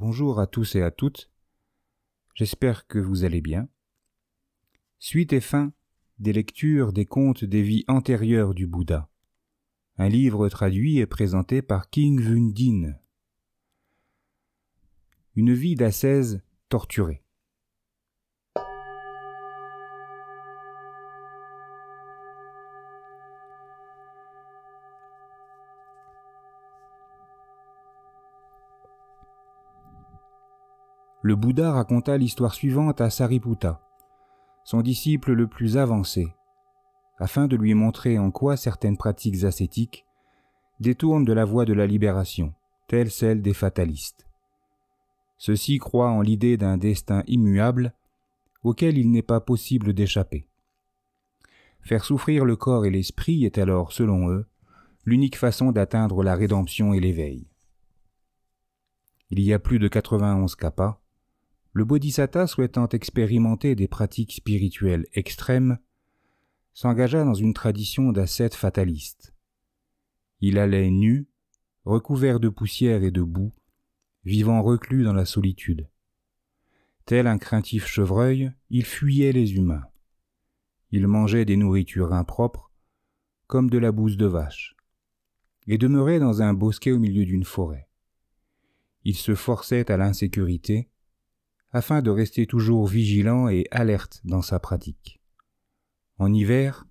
Bonjour à tous et à toutes. J'espère que vous allez bien. Suite et fin des lectures des contes des vies antérieures du Bouddha. Un livre traduit et présenté par King Vundin. Une vie d'assaise torturée. le Bouddha raconta l'histoire suivante à Sariputta, son disciple le plus avancé, afin de lui montrer en quoi certaines pratiques ascétiques détournent de la voie de la libération, telle celle des fatalistes. Ceux-ci croient en l'idée d'un destin immuable auquel il n'est pas possible d'échapper. Faire souffrir le corps et l'esprit est alors, selon eux, l'unique façon d'atteindre la rédemption et l'éveil. Il y a plus de 91 kappas, le Bodhisattva souhaitant expérimenter des pratiques spirituelles extrêmes, s'engagea dans une tradition d'ascète fataliste. Il allait nu, recouvert de poussière et de boue, vivant reclus dans la solitude. Tel un craintif chevreuil, il fuyait les humains. Il mangeait des nourritures impropres, comme de la bouse de vache, et demeurait dans un bosquet au milieu d'une forêt. Il se forçait à l'insécurité, afin de rester toujours vigilant et alerte dans sa pratique. En hiver,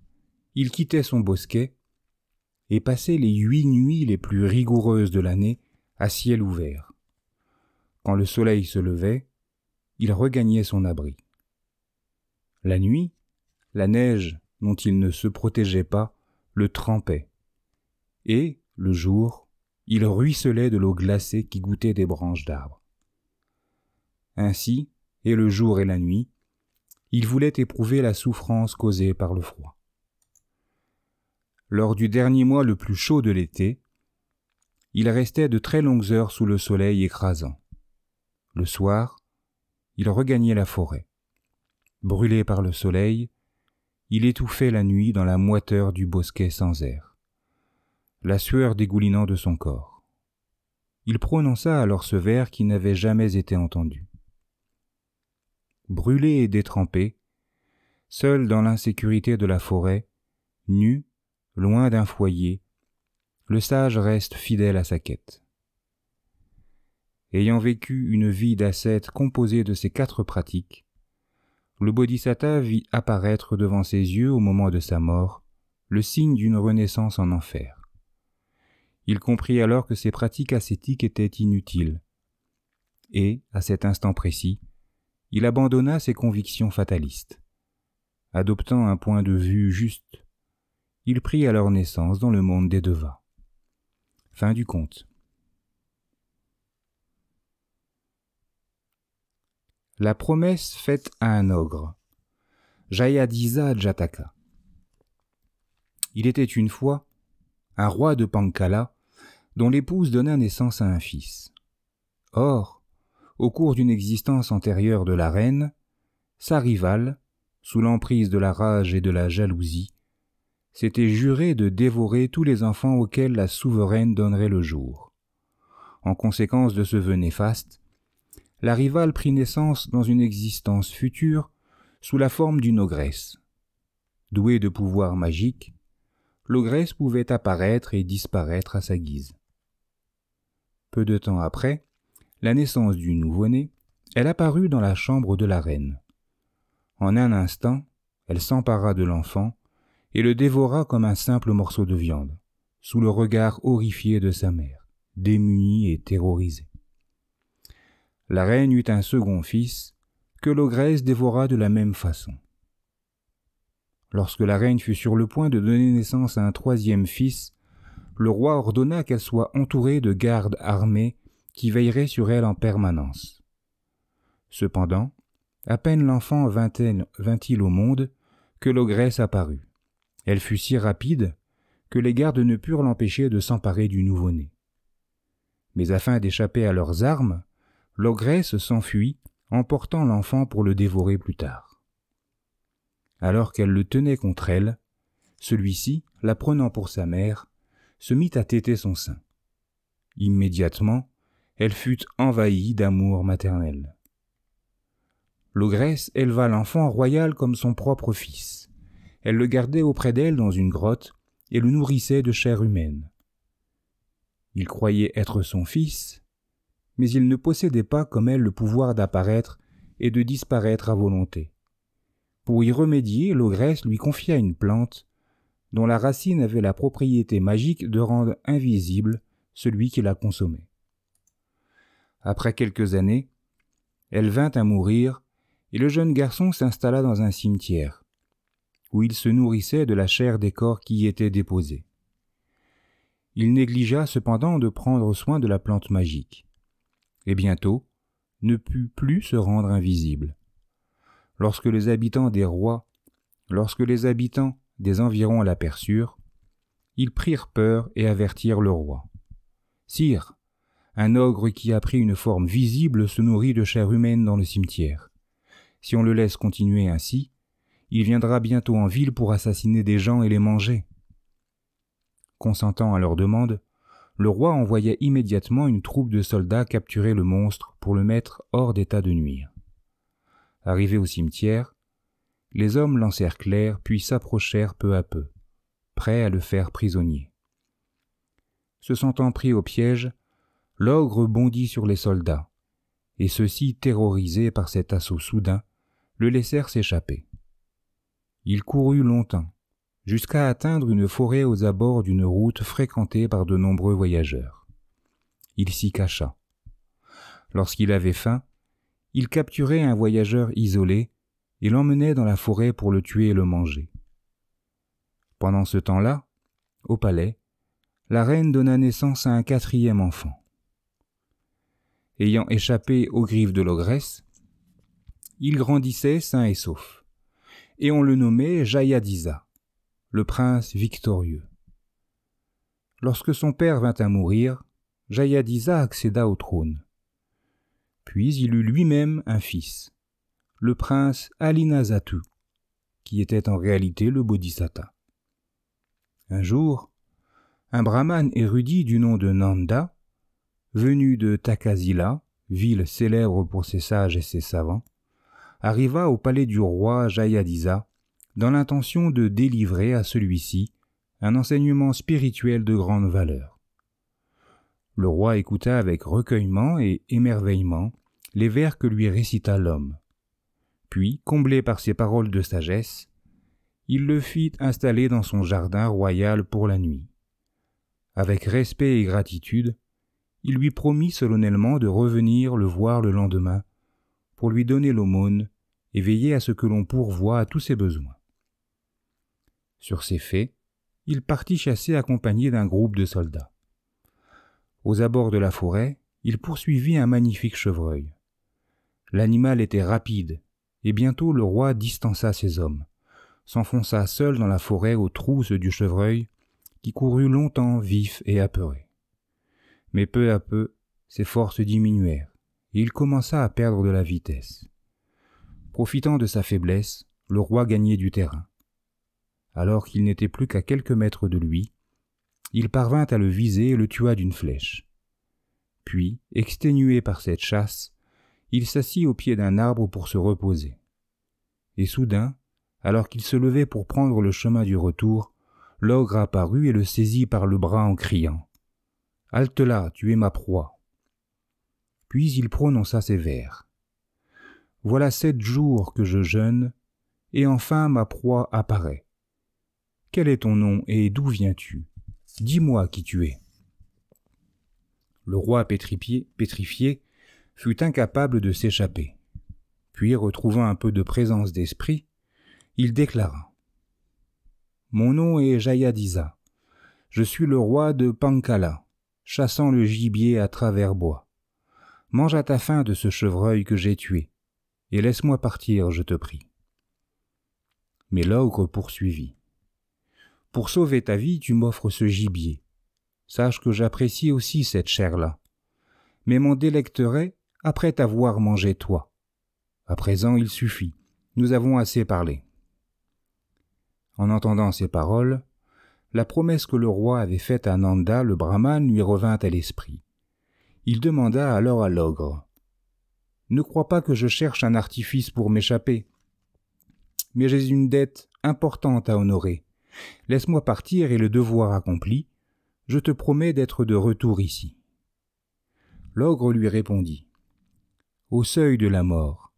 il quittait son bosquet et passait les huit nuits les plus rigoureuses de l'année à ciel ouvert. Quand le soleil se levait, il regagnait son abri. La nuit, la neige dont il ne se protégeait pas le trempait, et, le jour, il ruisselait de l'eau glacée qui goûtait des branches d'arbres. Ainsi, et le jour et la nuit, il voulait éprouver la souffrance causée par le froid. Lors du dernier mois le plus chaud de l'été, il restait de très longues heures sous le soleil écrasant. Le soir, il regagnait la forêt. Brûlé par le soleil, il étouffait la nuit dans la moiteur du bosquet sans air, la sueur dégoulinant de son corps. Il prononça alors ce vers qui n'avait jamais été entendu brûlé et détrempé, seul dans l'insécurité de la forêt, nu, loin d'un foyer, le sage reste fidèle à sa quête. Ayant vécu une vie d'ascète composée de ces quatre pratiques, le Bodhisattva vit apparaître devant ses yeux au moment de sa mort le signe d'une renaissance en enfer. Il comprit alors que ses pratiques ascétiques étaient inutiles, et, à cet instant précis, il abandonna ses convictions fatalistes. Adoptant un point de vue juste, il prit leur naissance dans le monde des devas. Fin du conte. La promesse faite à un ogre. Jayadisa Jataka. Il était une fois un roi de Pankala dont l'épouse donna naissance à un fils. Or, au cours d'une existence antérieure de la reine, sa rivale, sous l'emprise de la rage et de la jalousie, s'était jurée de dévorer tous les enfants auxquels la souveraine donnerait le jour. En conséquence de ce vœu néfaste, la rivale prit naissance dans une existence future sous la forme d'une ogresse. Douée de pouvoirs magiques, l'ogresse pouvait apparaître et disparaître à sa guise. Peu de temps après, la naissance du nouveau-né, elle apparut dans la chambre de la reine. En un instant, elle s'empara de l'enfant et le dévora comme un simple morceau de viande, sous le regard horrifié de sa mère, démunie et terrorisée. La reine eut un second fils, que l'ogresse dévora de la même façon. Lorsque la reine fut sur le point de donner naissance à un troisième fils, le roi ordonna qu'elle soit entourée de gardes armés qui veillerait sur elle en permanence. Cependant, à peine l'enfant vint-il au monde que l'ogresse apparut. Elle fut si rapide que les gardes ne purent l'empêcher de s'emparer du nouveau-né. Mais afin d'échapper à leurs armes, l'ogresse s'enfuit, emportant l'enfant pour le dévorer plus tard. Alors qu'elle le tenait contre elle, celui-ci, la prenant pour sa mère, se mit à téter son sein. Immédiatement, elle fut envahie d'amour maternel. L'ogresse éleva l'enfant royal comme son propre fils. Elle le gardait auprès d'elle dans une grotte et le nourrissait de chair humaine. Il croyait être son fils, mais il ne possédait pas comme elle le pouvoir d'apparaître et de disparaître à volonté. Pour y remédier, l'ogresse lui confia une plante dont la racine avait la propriété magique de rendre invisible celui qui la consommait après quelques années, elle vint à mourir, et le jeune garçon s'installa dans un cimetière, où il se nourrissait de la chair des corps qui y étaient déposés. Il négligea cependant de prendre soin de la plante magique, et bientôt ne put plus se rendre invisible. Lorsque les habitants des rois, lorsque les habitants des environs l'aperçurent, ils prirent peur et avertirent le roi. Sire, un ogre qui a pris une forme visible se nourrit de chair humaine dans le cimetière. Si on le laisse continuer ainsi, il viendra bientôt en ville pour assassiner des gens et les manger. Consentant à leur demande, le roi envoya immédiatement une troupe de soldats capturer le monstre pour le mettre hors d'état de nuire. Arrivés au cimetière, les hommes lancèrent clair puis s'approchèrent peu à peu, prêts à le faire prisonnier. Se sentant pris au piège, l'ogre bondit sur les soldats, et ceux-ci, terrorisés par cet assaut soudain, le laissèrent s'échapper. Il courut longtemps, jusqu'à atteindre une forêt aux abords d'une route fréquentée par de nombreux voyageurs. Il s'y cacha. Lorsqu'il avait faim, il capturait un voyageur isolé et l'emmenait dans la forêt pour le tuer et le manger. Pendant ce temps-là, au palais, la reine donna naissance à un quatrième enfant ayant échappé aux griffes de l'ogresse, il grandissait sain et sauf. Et on le nommait Jayadisa, le prince victorieux. Lorsque son père vint à mourir, Jayadisa accéda au trône. Puis il eut lui-même un fils, le prince Alinazatu, qui était en réalité le Bodhisatta. Un jour, un brahman érudit du nom de Nanda venu de Takazila, ville célèbre pour ses sages et ses savants, arriva au palais du roi Jayadiza dans l'intention de délivrer à celui-ci un enseignement spirituel de grande valeur. Le roi écouta avec recueillement et émerveillement les vers que lui récita l'homme. Puis, comblé par ses paroles de sagesse, il le fit installer dans son jardin royal pour la nuit. Avec respect et gratitude, il lui promit solennellement de revenir le voir le lendemain pour lui donner l'aumône et veiller à ce que l'on pourvoie à tous ses besoins. Sur ces faits, il partit chasser accompagné d'un groupe de soldats. Aux abords de la forêt, il poursuivit un magnifique chevreuil. L'animal était rapide, et bientôt le roi distança ses hommes, s'enfonça seul dans la forêt aux trousses du chevreuil, qui courut longtemps vif et apeuré mais peu à peu, ses forces diminuèrent, et il commença à perdre de la vitesse. Profitant de sa faiblesse, le roi gagnait du terrain. Alors qu'il n'était plus qu'à quelques mètres de lui, il parvint à le viser et le tua d'une flèche. Puis, exténué par cette chasse, il s'assit au pied d'un arbre pour se reposer. Et soudain, alors qu'il se levait pour prendre le chemin du retour, l'ogre apparut et le saisit par le bras en criant. Halte là, tu es ma proie. Puis il prononça ces vers. Voilà sept jours que je jeûne, et enfin ma proie apparaît. Quel est ton nom et d'où viens-tu Dis-moi qui tu es. Le roi pétrifié fut incapable de s'échapper. Puis, retrouvant un peu de présence d'esprit, il déclara Mon nom est Jayadiza. Je suis le roi de Pankala, chassant le gibier à travers bois. Mange à ta faim de ce chevreuil que j'ai tué, et laisse-moi partir, je te prie. Mais l'ogre poursuivit. Pour sauver ta vie, tu m'offres ce gibier. Sache que j'apprécie aussi cette chair-là. Mais m'en délecterai après t'avoir mangé toi. À présent, il suffit. Nous avons assez parlé. En entendant ces paroles, la promesse que le roi avait faite à Nanda, le brahman, lui revint à l'esprit. Il demanda alors à l'ogre Ne crois pas que je cherche un artifice pour m'échapper, mais j'ai une dette importante à honorer. Laisse-moi partir et le devoir accompli, je te promets d'être de retour ici. L'ogre lui répondit Au seuil de la mort,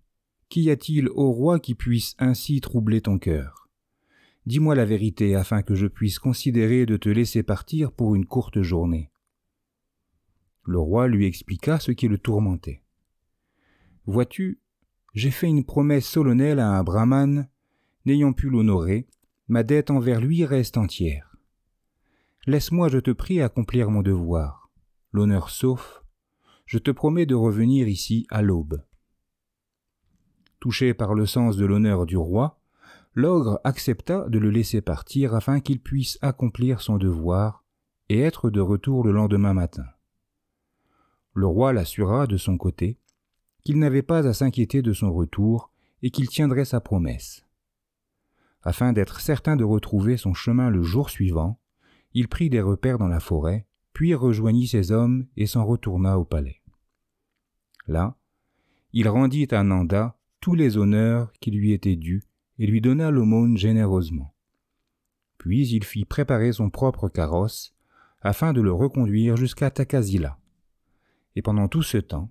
qu'y a-t-il, au roi, qui puisse ainsi troubler ton cœur Dis-moi la vérité afin que je puisse considérer de te laisser partir pour une courte journée. Le roi lui expliqua ce qui le tourmentait. Vois-tu, j'ai fait une promesse solennelle à un brahmane, n'ayant pu l'honorer, ma dette envers lui reste entière. Laisse-moi, je te prie, accomplir mon devoir. L'honneur sauf, je te promets de revenir ici à l'aube. Touché par le sens de l'honneur du roi, l'ogre accepta de le laisser partir afin qu'il puisse accomplir son devoir et être de retour le lendemain matin. Le roi l'assura de son côté qu'il n'avait pas à s'inquiéter de son retour et qu'il tiendrait sa promesse. Afin d'être certain de retrouver son chemin le jour suivant, il prit des repères dans la forêt, puis rejoignit ses hommes et s'en retourna au palais. Là, il rendit à Nanda tous les honneurs qui lui étaient dus et lui donna l'aumône généreusement. Puis il fit préparer son propre carrosse, afin de le reconduire jusqu'à Takazila. Et pendant tout ce temps,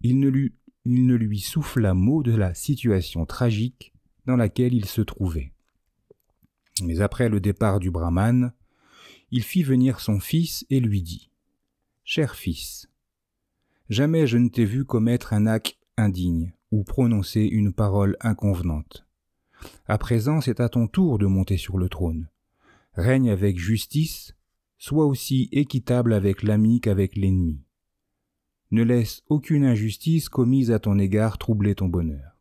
il ne, lui, il ne lui souffla mot de la situation tragique dans laquelle il se trouvait. Mais après le départ du brahman, il fit venir son fils et lui dit Cher fils, jamais je ne t'ai vu commettre un acte indigne ou prononcer une parole inconvenante à présent c'est à ton tour de monter sur le trône. Règne avec justice, sois aussi équitable avec l'ami qu'avec l'ennemi. Ne laisse aucune injustice commise à ton égard troubler ton bonheur.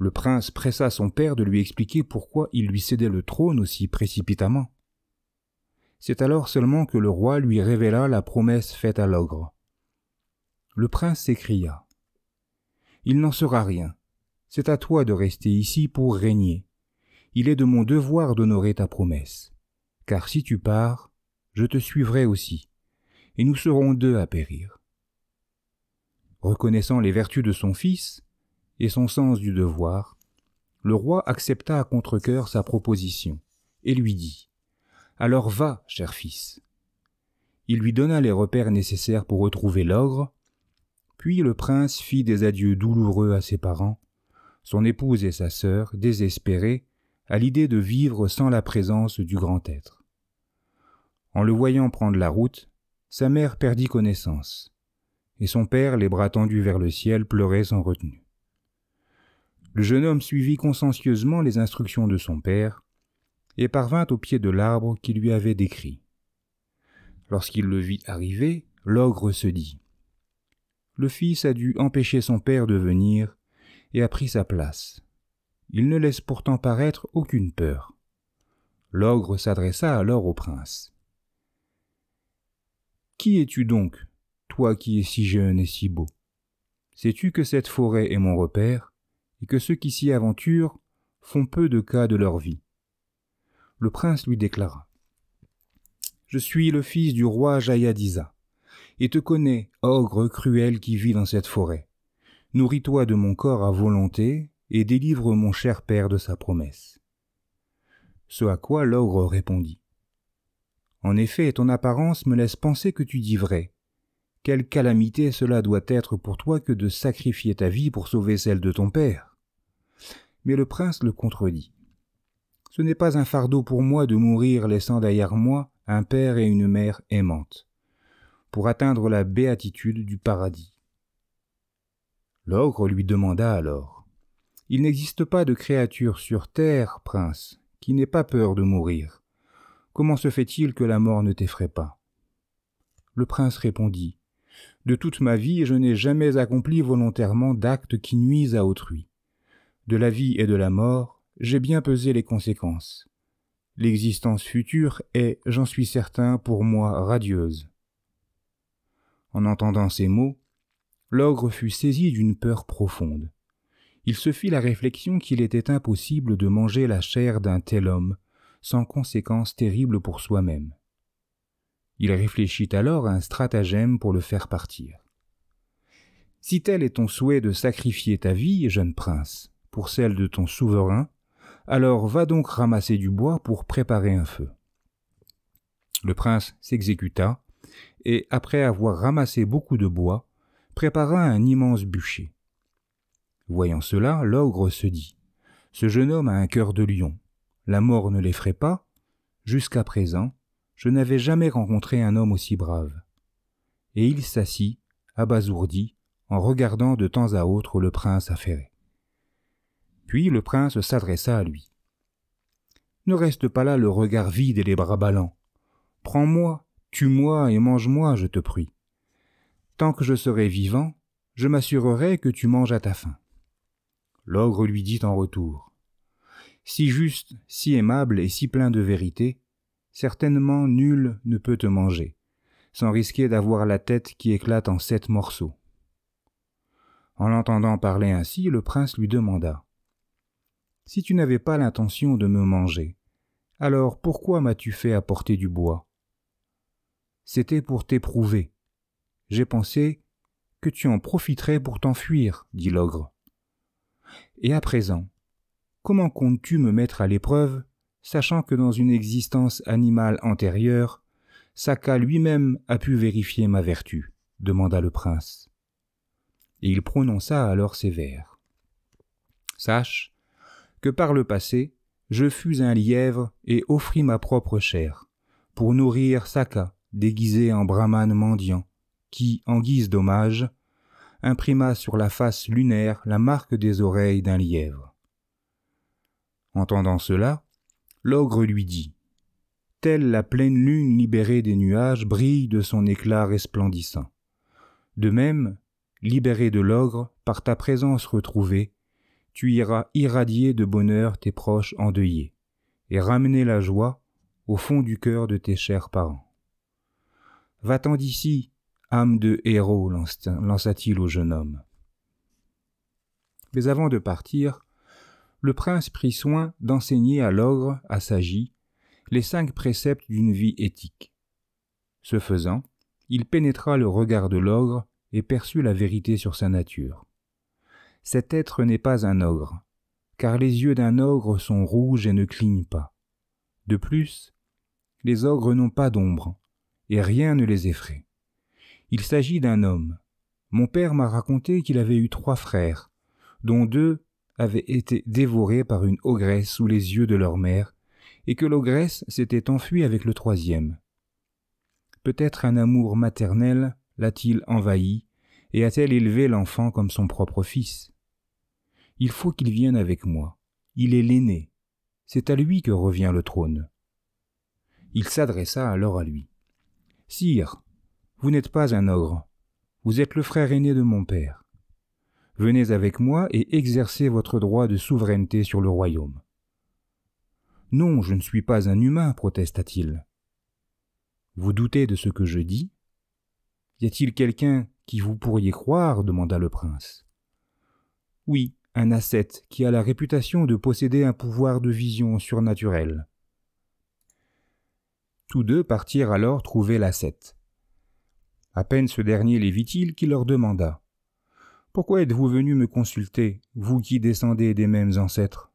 Le prince pressa son père de lui expliquer pourquoi il lui cédait le trône aussi précipitamment. C'est alors seulement que le roi lui révéla la promesse faite à l'ogre. Le prince s'écria. Il n'en sera rien. C'est à toi de rester ici pour régner. Il est de mon devoir d'honorer ta promesse. Car si tu pars, je te suivrai aussi, et nous serons deux à périr. Reconnaissant les vertus de son fils et son sens du devoir, le roi accepta à contre coeur sa proposition, et lui dit Alors va, cher fils. Il lui donna les repères nécessaires pour retrouver l'ogre, puis le prince fit des adieux douloureux à ses parents, son épouse et sa sœur, désespérées, à l'idée de vivre sans la présence du grand être. En le voyant prendre la route, sa mère perdit connaissance, et son père, les bras tendus vers le ciel, pleurait sans retenue. Le jeune homme suivit consciencieusement les instructions de son père, et parvint au pied de l'arbre qui lui avait décrit. Lorsqu'il le vit arriver, l'ogre se dit Le fils a dû empêcher son père de venir, et a pris sa place. Il ne laisse pourtant paraître aucune peur. L'ogre s'adressa alors au prince. Qui es-tu donc, toi qui es si jeune et si beau Sais-tu que cette forêt est mon repère, et que ceux qui s'y aventurent font peu de cas de leur vie Le prince lui déclara. Je suis le fils du roi Jayadiza, et te connais, ogre cruel qui vit dans cette forêt. Nourris-toi de mon corps à volonté, et délivre mon cher père de sa promesse. Ce à quoi l'ogre répondit. En effet, ton apparence me laisse penser que tu dis vrai. Quelle calamité cela doit être pour toi que de sacrifier ta vie pour sauver celle de ton père. Mais le prince le contredit. Ce n'est pas un fardeau pour moi de mourir laissant derrière moi un père et une mère aimantes, pour atteindre la béatitude du paradis. L'ogre lui demanda alors Il n'existe pas de créature sur terre, prince, qui n'ait pas peur de mourir. Comment se fait-il que la mort ne t'effraie pas Le prince répondit De toute ma vie, je n'ai jamais accompli volontairement d'actes qui nuisent à autrui. De la vie et de la mort, j'ai bien pesé les conséquences. L'existence future est, j'en suis certain, pour moi radieuse. En entendant ces mots, l'ogre fut saisi d'une peur profonde. Il se fit la réflexion qu'il était impossible de manger la chair d'un tel homme, sans conséquences terribles pour soi-même. Il réfléchit alors à un stratagème pour le faire partir. Si tel est ton souhait de sacrifier ta vie, jeune prince, pour celle de ton souverain, alors va donc ramasser du bois pour préparer un feu. Le prince s'exécuta, et après avoir ramassé beaucoup de bois, prépara un immense bûcher. Voyant cela, l'ogre se dit Ce jeune homme a un cœur de lion. La mort ne l'effraie pas. Jusqu'à présent, je n'avais jamais rencontré un homme aussi brave. Et il s'assit, abasourdi, en regardant de temps à autre le prince affairé. Puis le prince s'adressa à lui. Ne reste pas là le regard vide et les bras ballants. Prends-moi, tue-moi et mange-moi, je te prie. Tant que je serai vivant, je m'assurerai que tu manges à ta faim. L'ogre lui dit en retour Si juste, si aimable et si plein de vérité, certainement nul ne peut te manger, sans risquer d'avoir la tête qui éclate en sept morceaux. En l'entendant parler ainsi, le prince lui demanda Si tu n'avais pas l'intention de me manger, alors pourquoi m'as-tu fait apporter du bois C'était pour t'éprouver, j'ai pensé que tu en profiterais pour t'enfuir, dit l'ogre. Et à présent, comment comptes-tu me mettre à l'épreuve, sachant que dans une existence animale antérieure, Saka lui-même a pu vérifier ma vertu demanda le prince. Et il prononça alors ces vers. Sache que par le passé, je fus un lièvre et offris ma propre chair, pour nourrir Saka, déguisé en brahmane mendiant, qui, en guise d'hommage, imprima sur la face lunaire la marque des oreilles d'un lièvre. Entendant cela, l'ogre lui dit Telle la pleine lune libérée des nuages brille de son éclat resplendissant. De même, libérée de l'ogre, par ta présence retrouvée, tu iras irradier de bonheur tes proches endeuillés, et ramener la joie au fond du cœur de tes chers parents. Va-t'en d'ici, Âme de héros, lança-t-il au jeune homme. Mais avant de partir, le prince prit soin d'enseigner à l'ogre, à Sagi, les cinq préceptes d'une vie éthique. Ce faisant, il pénétra le regard de l'ogre et perçut la vérité sur sa nature. Cet être n'est pas un ogre, car les yeux d'un ogre sont rouges et ne clignent pas. De plus, les ogres n'ont pas d'ombre, et rien ne les effraie. Il s'agit d'un homme. Mon père m'a raconté qu'il avait eu trois frères, dont deux avaient été dévorés par une ogresse sous les yeux de leur mère, et que l'ogresse s'était enfuie avec le troisième. Peut-être un amour maternel l'a-t-il envahi, et a-t-elle élevé l'enfant comme son propre fils Il faut qu'il vienne avec moi. Il est l'aîné. C'est à lui que revient le trône. Il s'adressa alors à lui. Sire, vous n'êtes pas un ogre, vous êtes le frère aîné de mon père. Venez avec moi et exercez votre droit de souveraineté sur le royaume. Non, je ne suis pas un humain, protesta-t-il. Vous doutez de ce que je dis Y a-t-il quelqu'un qui vous pourriez croire demanda le prince. Oui, un ascète qui a la réputation de posséder un pouvoir de vision surnaturel. Tous deux partirent alors trouver l'ascète. À peine ce dernier les vit-il qu'il leur demanda Pourquoi êtes-vous venus me consulter, vous qui descendez des mêmes ancêtres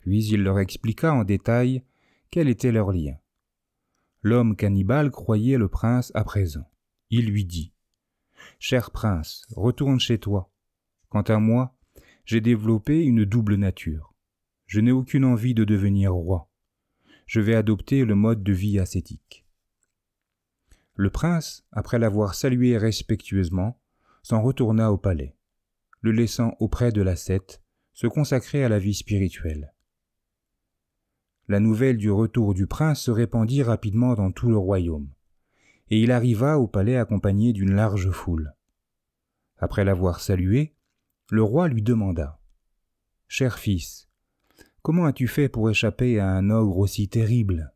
Puis il leur expliqua en détail quel était leur lien. L'homme cannibale croyait le prince à présent. Il lui dit Cher prince, retourne chez toi. Quant à moi, j'ai développé une double nature. Je n'ai aucune envie de devenir roi. Je vais adopter le mode de vie ascétique. Le prince, après l'avoir salué respectueusement, s'en retourna au palais, le laissant auprès de la sète se consacrer à la vie spirituelle. La nouvelle du retour du prince se répandit rapidement dans tout le royaume, et il arriva au palais accompagné d'une large foule. Après l'avoir salué, le roi lui demanda Cher fils, comment as-tu fait pour échapper à un ogre aussi terrible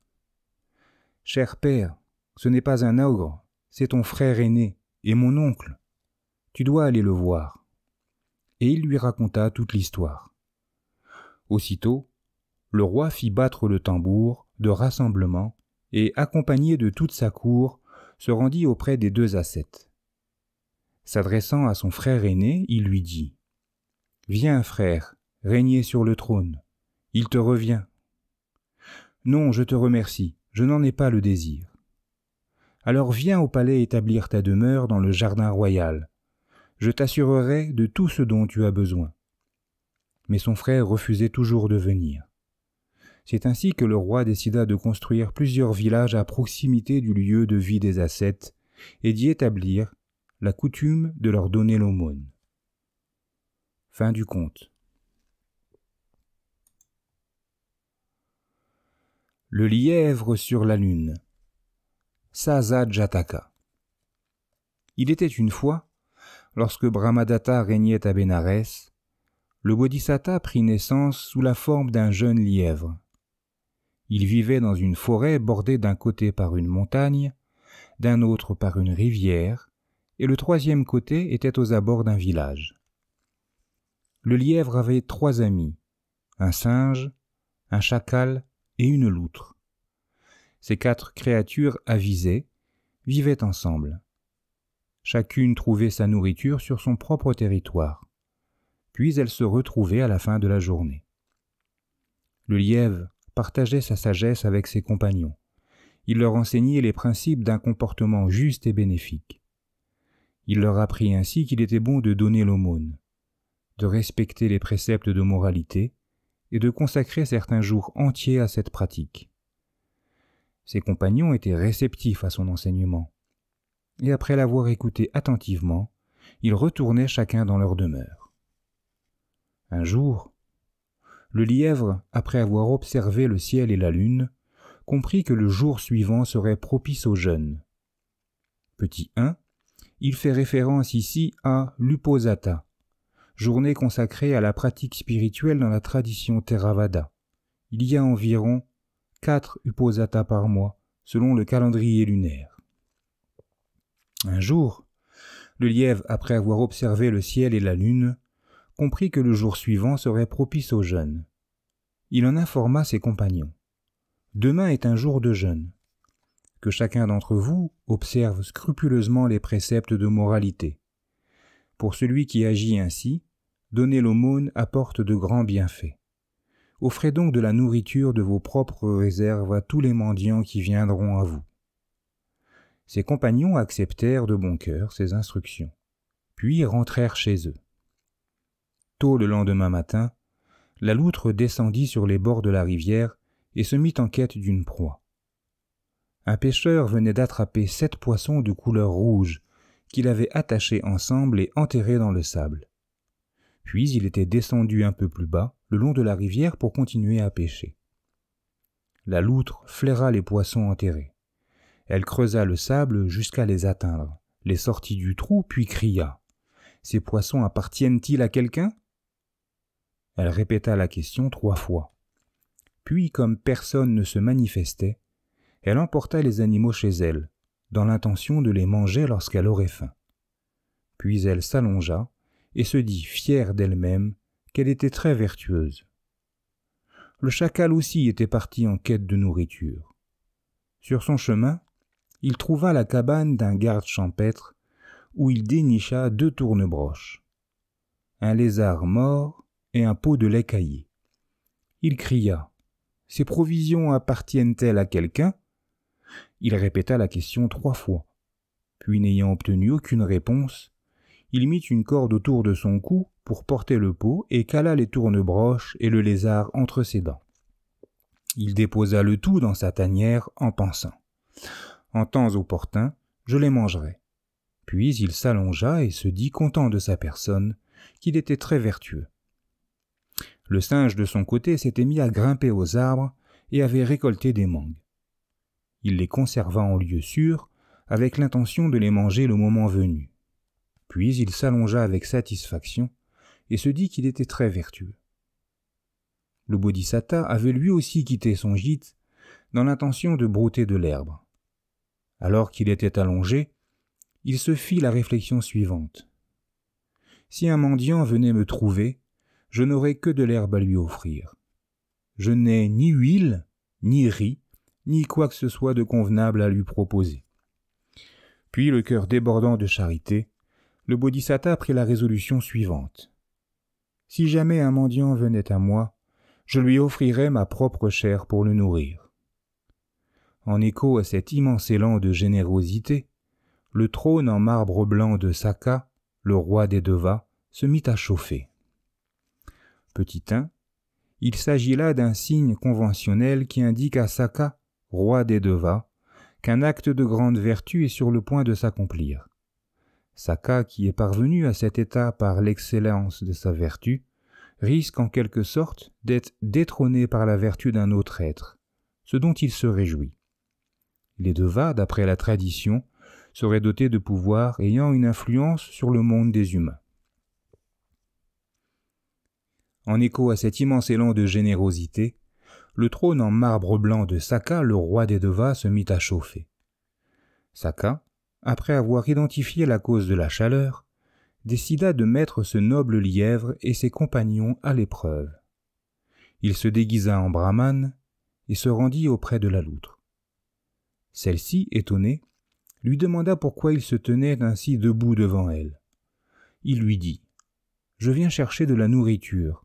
Cher père, ce n'est pas un ogre, c'est ton frère aîné et mon oncle. Tu dois aller le voir. Et il lui raconta toute l'histoire. Aussitôt, le roi fit battre le tambour de rassemblement et, accompagné de toute sa cour, se rendit auprès des deux ascètes. S'adressant à son frère aîné, il lui dit Viens, frère, régner sur le trône. Il te revient. Non, je te remercie, je n'en ai pas le désir. Alors viens au palais établir ta demeure dans le jardin royal. Je t'assurerai de tout ce dont tu as besoin. Mais son frère refusait toujours de venir. C'est ainsi que le roi décida de construire plusieurs villages à proximité du lieu de vie des ascètes et d'y établir la coutume de leur donner l'aumône. Fin du conte. Le lièvre sur la lune. Jataka. Il était une fois, lorsque Brahmadatta régnait à Bénarès, le Bodhisatta prit naissance sous la forme d'un jeune lièvre. Il vivait dans une forêt bordée d'un côté par une montagne, d'un autre par une rivière, et le troisième côté était aux abords d'un village. Le lièvre avait trois amis, un singe, un chacal et une loutre. Ces quatre créatures avisées vivaient ensemble. Chacune trouvait sa nourriture sur son propre territoire. Puis elles se retrouvaient à la fin de la journée. Le lièvre partageait sa sagesse avec ses compagnons. Il leur enseignait les principes d'un comportement juste et bénéfique. Il leur apprit ainsi qu'il était bon de donner l'aumône, de respecter les préceptes de moralité et de consacrer certains jours entiers à cette pratique. Ses compagnons étaient réceptifs à son enseignement. Et après l'avoir écouté attentivement, ils retournaient chacun dans leur demeure. Un jour, le lièvre, après avoir observé le ciel et la lune, comprit que le jour suivant serait propice au jeûne. Petit 1, il fait référence ici à luposata, journée consacrée à la pratique spirituelle dans la tradition Theravada. Il y a environ quatre uposata par mois, selon le calendrier lunaire. Un jour, le lièvre, après avoir observé le ciel et la lune, comprit que le jour suivant serait propice au jeûne. Il en informa ses compagnons. Demain est un jour de jeûne. Que chacun d'entre vous observe scrupuleusement les préceptes de moralité. Pour celui qui agit ainsi, donner l'aumône apporte de grands bienfaits. Offrez donc de la nourriture de vos propres réserves à tous les mendiants qui viendront à vous. Ses compagnons acceptèrent de bon cœur ces instructions, puis rentrèrent chez eux. Tôt le lendemain matin, la loutre descendit sur les bords de la rivière et se mit en quête d'une proie. Un pêcheur venait d'attraper sept poissons de couleur rouge qu'il avait attachés ensemble et enterrés dans le sable. Puis il était descendu un peu plus bas le long de la rivière pour continuer à pêcher. La loutre flaira les poissons enterrés. Elle creusa le sable jusqu'à les atteindre, les sortit du trou, puis cria. Ces poissons appartiennent-ils à quelqu'un Elle répéta la question trois fois. Puis, comme personne ne se manifestait, elle emporta les animaux chez elle, dans l'intention de les manger lorsqu'elle aurait faim. Puis elle s'allongea et se dit fière d'elle-même était très vertueuse. Le chacal aussi était parti en quête de nourriture. Sur son chemin, il trouva la cabane d'un garde champêtre où il dénicha deux tournebroches, un lézard mort et un pot de lait caillé. Il cria Ces provisions appartiennent-elles à quelqu'un Il répéta la question trois fois, puis n'ayant obtenu aucune réponse, il mit une corde autour de son cou pour porter le pot et cala les tournebroches et le lézard entre ses dents. Il déposa le tout dans sa tanière en pensant En temps opportun, je les mangerai. Puis il s'allongea et se dit content de sa personne, qu'il était très vertueux. Le singe de son côté s'était mis à grimper aux arbres et avait récolté des mangues. Il les conserva en lieu sûr, avec l'intention de les manger le moment venu. Puis il s'allongea avec satisfaction et se dit qu'il était très vertueux. Le bodhisatta avait lui aussi quitté son gîte dans l'intention de brouter de l'herbe. Alors qu'il était allongé, il se fit la réflexion suivante. Si un mendiant venait me trouver, je n'aurais que de l'herbe à lui offrir. Je n'ai ni huile, ni riz, ni quoi que ce soit de convenable à lui proposer. Puis le cœur débordant de charité, le Bodhisattva prit la résolution suivante. Si jamais un mendiant venait à moi, je lui offrirais ma propre chair pour le nourrir. En écho à cet immense élan de générosité, le trône en marbre blanc de Saka, le roi des Devas, se mit à chauffer. Petit 1. Il s'agit là d'un signe conventionnel qui indique à Saka, roi des Devas, qu'un acte de grande vertu est sur le point de s'accomplir. Saka, qui est parvenu à cet état par l'excellence de sa vertu, risque en quelque sorte d'être détrôné par la vertu d'un autre être, ce dont il se réjouit. Les devas, d'après la tradition, seraient dotés de pouvoirs ayant une influence sur le monde des humains. En écho à cet immense élan de générosité, le trône en marbre blanc de Saka, le roi des Devas, se mit à chauffer. Saka, après avoir identifié la cause de la chaleur, décida de mettre ce noble lièvre et ses compagnons à l'épreuve. Il se déguisa en brahmane et se rendit auprès de la loutre. Celle-ci, étonnée, lui demanda pourquoi il se tenait ainsi debout devant elle. Il lui dit Je viens chercher de la nourriture,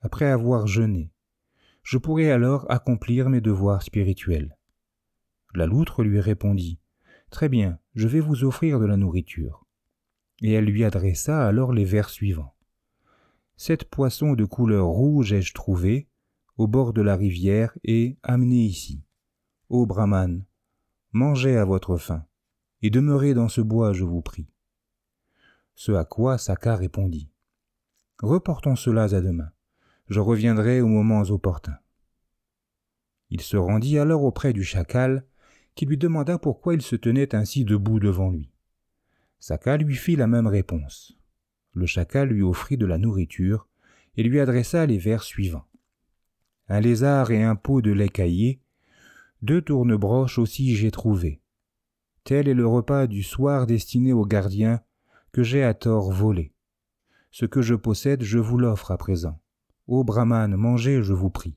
après avoir jeûné. Je pourrai alors accomplir mes devoirs spirituels. La loutre lui répondit Très bien, je vais vous offrir de la nourriture. Et elle lui adressa alors les vers suivants. Sept poissons de couleur rouge ai-je trouvé, au bord de la rivière, et amené ici. Ô Brahman, mangez à votre faim, et demeurez dans ce bois, je vous prie. Ce à quoi Saka répondit. Reportons cela à demain. Je reviendrai aux moments opportun. » Il se rendit alors auprès du chacal, qui lui demanda pourquoi il se tenait ainsi debout devant lui. Saka lui fit la même réponse. Le chacal lui offrit de la nourriture et lui adressa les vers suivants. Un lézard et un pot de lait caillé, deux tournebroches aussi j'ai trouvé. Tel est le repas du soir destiné aux gardiens que j'ai à tort volé. Ce que je possède, je vous l'offre à présent. Ô Brahman, mangez, je vous prie,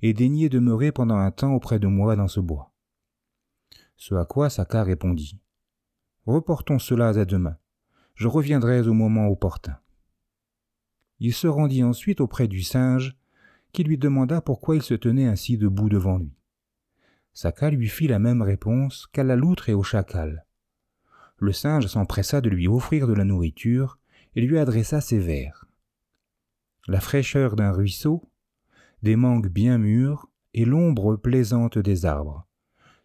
et daignez demeurer pendant un temps auprès de moi dans ce bois ce à quoi Saka répondit. Reportons cela à demain. Je reviendrai au moment opportun. Il se rendit ensuite auprès du singe, qui lui demanda pourquoi il se tenait ainsi debout devant lui. Saka lui fit la même réponse qu'à la loutre et au chacal. Le singe s'empressa de lui offrir de la nourriture et lui adressa ses vers. La fraîcheur d'un ruisseau, des mangues bien mûres et l'ombre plaisante des arbres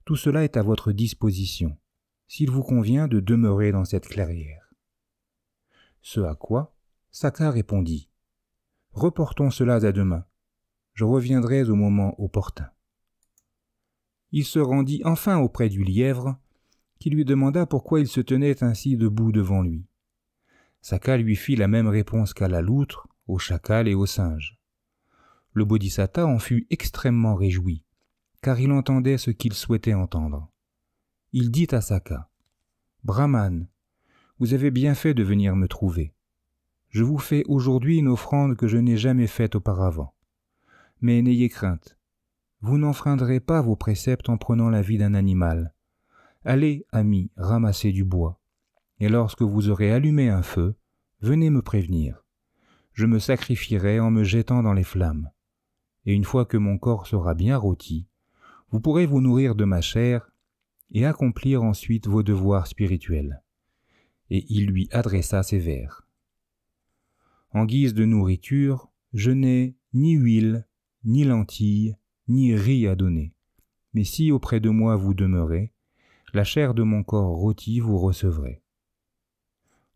tout cela est à votre disposition, s'il vous convient de demeurer dans cette clairière. Ce à quoi Saka répondit Reportons cela à demain. Je reviendrai au moment opportun. Il se rendit enfin auprès du lièvre, qui lui demanda pourquoi il se tenait ainsi debout devant lui. Saka lui fit la même réponse qu'à la loutre, au chacal et au singe. Le bodhisatta en fut extrêmement réjoui car il entendait ce qu'il souhaitait entendre. Il dit à Saka Brahman, vous avez bien fait de venir me trouver. Je vous fais aujourd'hui une offrande que je n'ai jamais faite auparavant. Mais n'ayez crainte, vous n'enfreindrez pas vos préceptes en prenant la vie d'un animal. Allez, ami, ramassez du bois, et lorsque vous aurez allumé un feu, venez me prévenir. Je me sacrifierai en me jetant dans les flammes, et une fois que mon corps sera bien rôti, vous pourrez vous nourrir de ma chair et accomplir ensuite vos devoirs spirituels. Et il lui adressa ces vers. En guise de nourriture, je n'ai ni huile, ni lentilles, ni riz à donner. Mais si auprès de moi vous demeurez, la chair de mon corps rôti vous recevrez.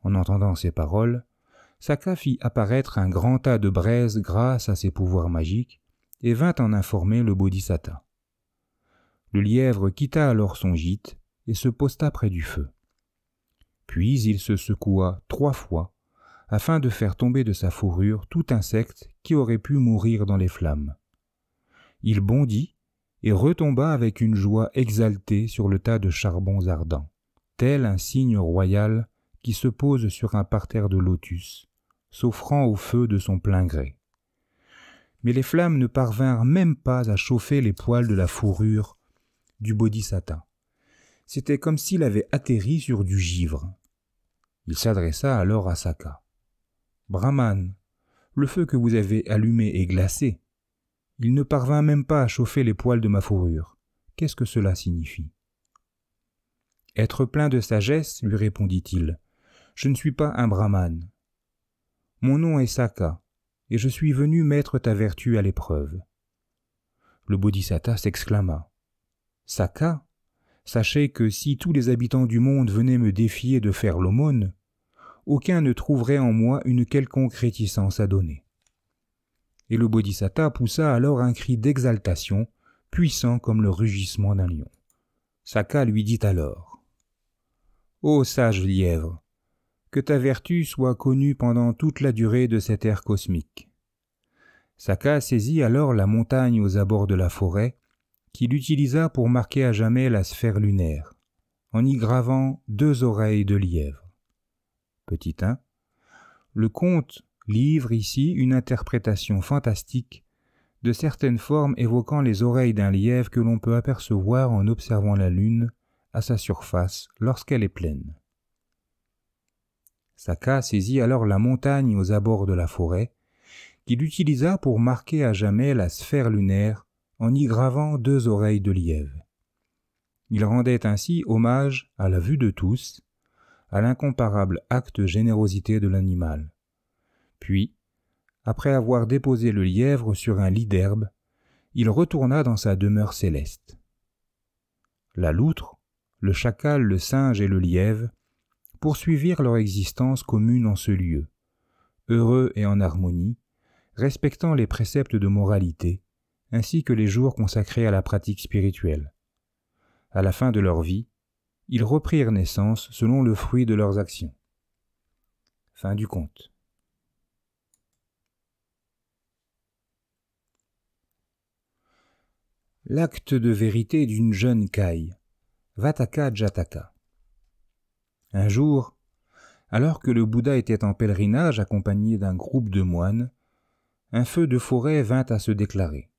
En entendant ces paroles, Saka fit apparaître un grand tas de braise grâce à ses pouvoirs magiques, et vint en informer le bodhisattva. Le lièvre quitta alors son gîte et se posta près du feu. Puis il se secoua trois fois afin de faire tomber de sa fourrure tout insecte qui aurait pu mourir dans les flammes. Il bondit et retomba avec une joie exaltée sur le tas de charbons ardents, tel un signe royal qui se pose sur un parterre de lotus, s'offrant au feu de son plein gré. Mais les flammes ne parvinrent même pas à chauffer les poils de la fourrure du bodhisatta. C'était comme s'il avait atterri sur du givre. Il s'adressa alors à Saka. Brahman, le feu que vous avez allumé est glacé. Il ne parvint même pas à chauffer les poils de ma fourrure. Qu'est-ce que cela signifie Être plein de sagesse, lui répondit-il. Je ne suis pas un brahman. Mon nom est Saka, et je suis venu mettre ta vertu à l'épreuve. Le Bodhisattva s'exclama. Saka, sachez que si tous les habitants du monde venaient me défier de faire l'aumône, aucun ne trouverait en moi une quelconque réticence à donner. Et le bodhisattva poussa alors un cri d'exaltation, puissant comme le rugissement d'un lion. Saka lui dit alors Ô sage lièvre, que ta vertu soit connue pendant toute la durée de cette ère cosmique. Saka saisit alors la montagne aux abords de la forêt qu'il utilisa pour marquer à jamais la sphère lunaire, en y gravant deux oreilles de lièvre. Petit 1. Le conte livre ici une interprétation fantastique de certaines formes évoquant les oreilles d'un lièvre que l'on peut apercevoir en observant la Lune à sa surface lorsqu'elle est pleine. Saka saisit alors la montagne aux abords de la forêt, qu'il utilisa pour marquer à jamais la sphère lunaire en y gravant deux oreilles de lièvre. Il rendait ainsi hommage, à la vue de tous, à l'incomparable acte générosité de l'animal. Puis, après avoir déposé le lièvre sur un lit d'herbe, il retourna dans sa demeure céleste. La loutre, le chacal, le singe et le lièvre poursuivirent leur existence commune en ce lieu, heureux et en harmonie, respectant les préceptes de moralité, ainsi que les jours consacrés à la pratique spirituelle. À la fin de leur vie, ils reprirent naissance selon le fruit de leurs actions. Fin du conte. L'acte de vérité d'une jeune caille, Vataka Jataka. Un jour, alors que le Bouddha était en pèlerinage accompagné d'un groupe de moines, un feu de forêt vint à se déclarer.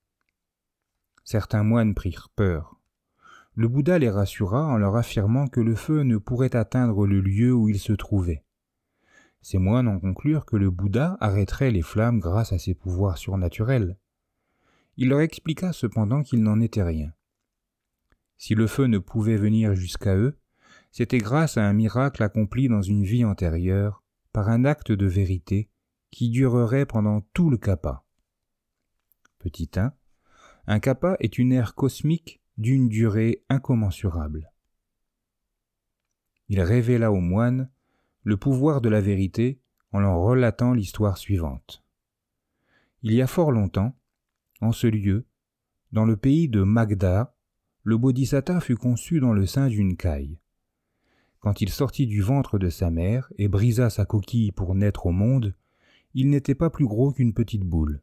Certains moines prirent peur. Le Bouddha les rassura en leur affirmant que le feu ne pourrait atteindre le lieu où ils se trouvaient. Ces moines en conclurent que le Bouddha arrêterait les flammes grâce à ses pouvoirs surnaturels. Il leur expliqua cependant qu'il n'en était rien. Si le feu ne pouvait venir jusqu'à eux, c'était grâce à un miracle accompli dans une vie antérieure, par un acte de vérité, qui durerait pendant tout le kappa. Petit 1, un kappa est une ère cosmique d'une durée incommensurable. Il révéla aux moines le pouvoir de la vérité en leur relatant l'histoire suivante. Il y a fort longtemps, en ce lieu, dans le pays de Magda, le bodhisattva fut conçu dans le sein d'une caille. Quand il sortit du ventre de sa mère et brisa sa coquille pour naître au monde, il n'était pas plus gros qu'une petite boule.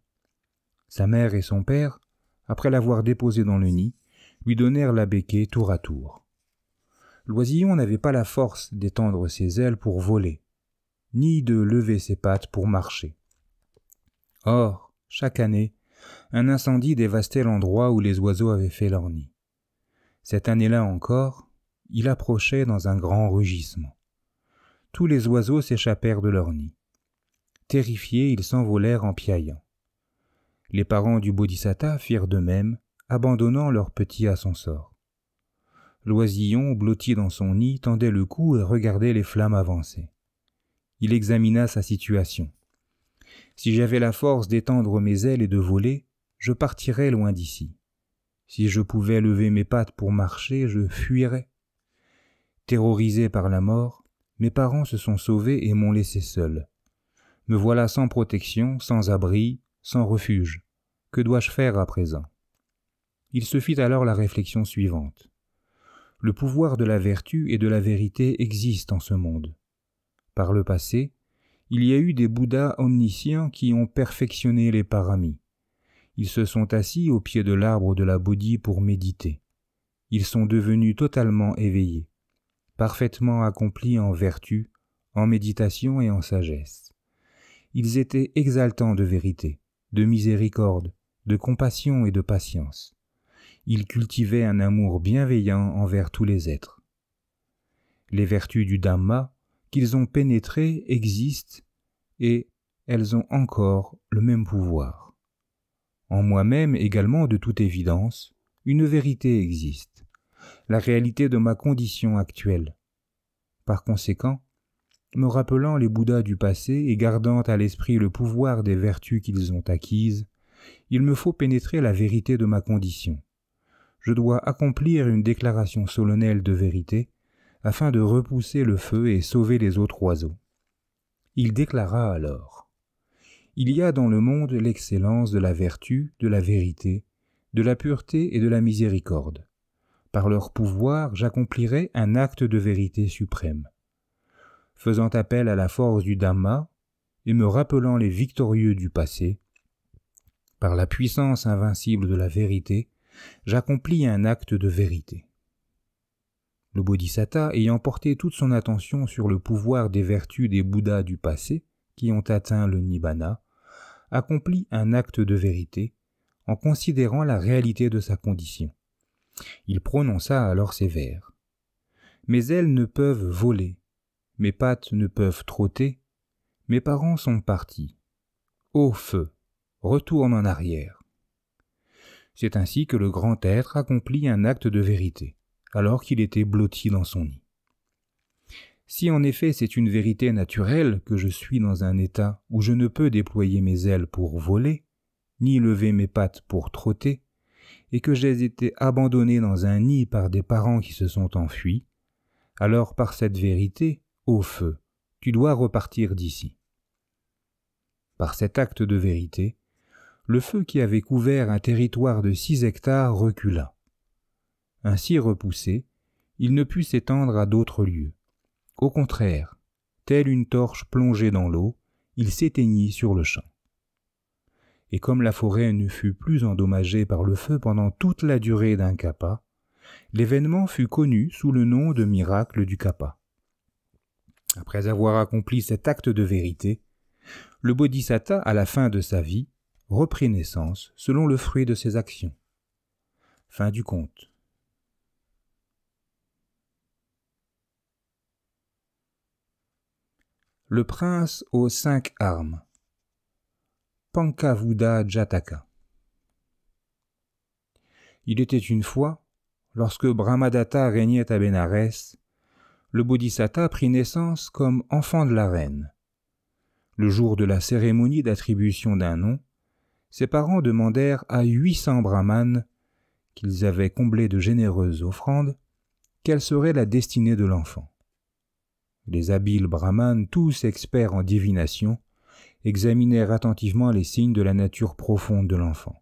Sa mère et son père après l'avoir déposé dans le nid, lui donnèrent la béquée tour à tour. Loisillon n'avait pas la force d'étendre ses ailes pour voler, ni de lever ses pattes pour marcher. Or, chaque année, un incendie dévastait l'endroit où les oiseaux avaient fait leur nid. Cette année-là encore, il approchait dans un grand rugissement. Tous les oiseaux s'échappèrent de leur nid. Terrifiés, ils s'envolèrent en piaillant. Les parents du bodhisattva firent de même, abandonnant leur petit à son sort. Loisillon, blotti dans son nid, tendait le cou et regardait les flammes avancer. Il examina sa situation. Si j'avais la force d'étendre mes ailes et de voler, je partirais loin d'ici. Si je pouvais lever mes pattes pour marcher, je fuirais. Terrorisé par la mort, mes parents se sont sauvés et m'ont laissé seul. Me voilà sans protection, sans abri, sans refuge. Que dois-je faire à présent Il se fit alors la réflexion suivante. Le pouvoir de la vertu et de la vérité existe en ce monde. Par le passé, il y a eu des Bouddhas omniscients qui ont perfectionné les paramis. Ils se sont assis au pied de l'arbre de la Bodhi pour méditer. Ils sont devenus totalement éveillés, parfaitement accomplis en vertu, en méditation et en sagesse. Ils étaient exaltants de vérité, de miséricorde, de compassion et de patience. Il cultivait un amour bienveillant envers tous les êtres. Les vertus du Dhamma qu'ils ont pénétrées existent et elles ont encore le même pouvoir. En moi-même également, de toute évidence, une vérité existe, la réalité de ma condition actuelle. Par conséquent, me rappelant les Bouddhas du passé et gardant à l'esprit le pouvoir des vertus qu'ils ont acquises, il me faut pénétrer la vérité de ma condition. Je dois accomplir une déclaration solennelle de vérité, afin de repousser le feu et sauver les autres oiseaux. Il déclara alors Il y a dans le monde l'excellence de la vertu, de la vérité, de la pureté et de la miséricorde. Par leur pouvoir, j'accomplirai un acte de vérité suprême faisant appel à la force du Dhamma et me rappelant les victorieux du passé, par la puissance invincible de la vérité, j'accomplis un acte de vérité. Le Bodhisatta, ayant porté toute son attention sur le pouvoir des vertus des Bouddhas du passé, qui ont atteint le Nibbana, accomplit un acte de vérité en considérant la réalité de sa condition. Il prononça alors ces vers. Mais elles ne peuvent voler, mes pattes ne peuvent trotter. Mes parents sont partis. Au feu, retourne en arrière. C'est ainsi que le grand être accomplit un acte de vérité, alors qu'il était blotti dans son nid. Si en effet c'est une vérité naturelle que je suis dans un état où je ne peux déployer mes ailes pour voler, ni lever mes pattes pour trotter, et que j'ai été abandonné dans un nid par des parents qui se sont enfuis, alors par cette vérité, au feu, tu dois repartir d'ici. Par cet acte de vérité, le feu qui avait couvert un territoire de six hectares recula. Ainsi repoussé, il ne put s'étendre à d'autres lieux. Au contraire, telle une torche plongée dans l'eau, il s'éteignit sur le champ. Et comme la forêt ne fut plus endommagée par le feu pendant toute la durée d'un kappa, l'événement fut connu sous le nom de miracle du kappa. Après avoir accompli cet acte de vérité, le bodhisatta, à la fin de sa vie, reprit naissance selon le fruit de ses actions. Fin du conte. Le prince aux cinq armes. Pankavuda Jataka. Il était une fois, lorsque Brahmadatta régnait à Bénarès, le bodhisatta prit naissance comme enfant de la reine. Le jour de la cérémonie d'attribution d'un nom, ses parents demandèrent à 800 brahmanes, qu'ils avaient comblés de généreuses offrandes, quelle serait la destinée de l'enfant. Les habiles brahmanes, tous experts en divination, examinèrent attentivement les signes de la nature profonde de l'enfant.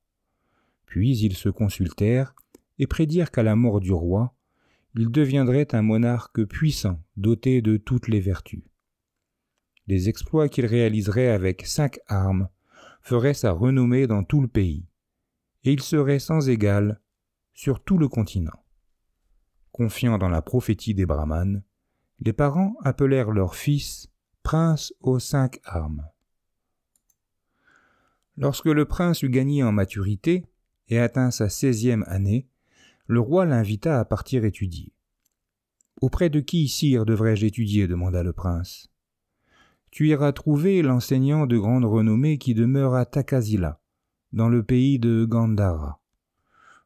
Puis ils se consultèrent et prédirent qu'à la mort du roi, il deviendrait un monarque puissant, doté de toutes les vertus. Les exploits qu'il réaliserait avec cinq armes feraient sa renommée dans tout le pays, et il serait sans égal sur tout le continent. Confiant dans la prophétie des brahmanes, les parents appelèrent leur fils prince aux cinq armes. Lorsque le prince eut gagné en maturité et atteint sa seizième année, le roi l'invita à partir étudier. Auprès de qui, sire, devrais-je étudier demanda le prince. Tu iras trouver l'enseignant de grande renommée qui demeure à Takazila, dans le pays de Gandhara.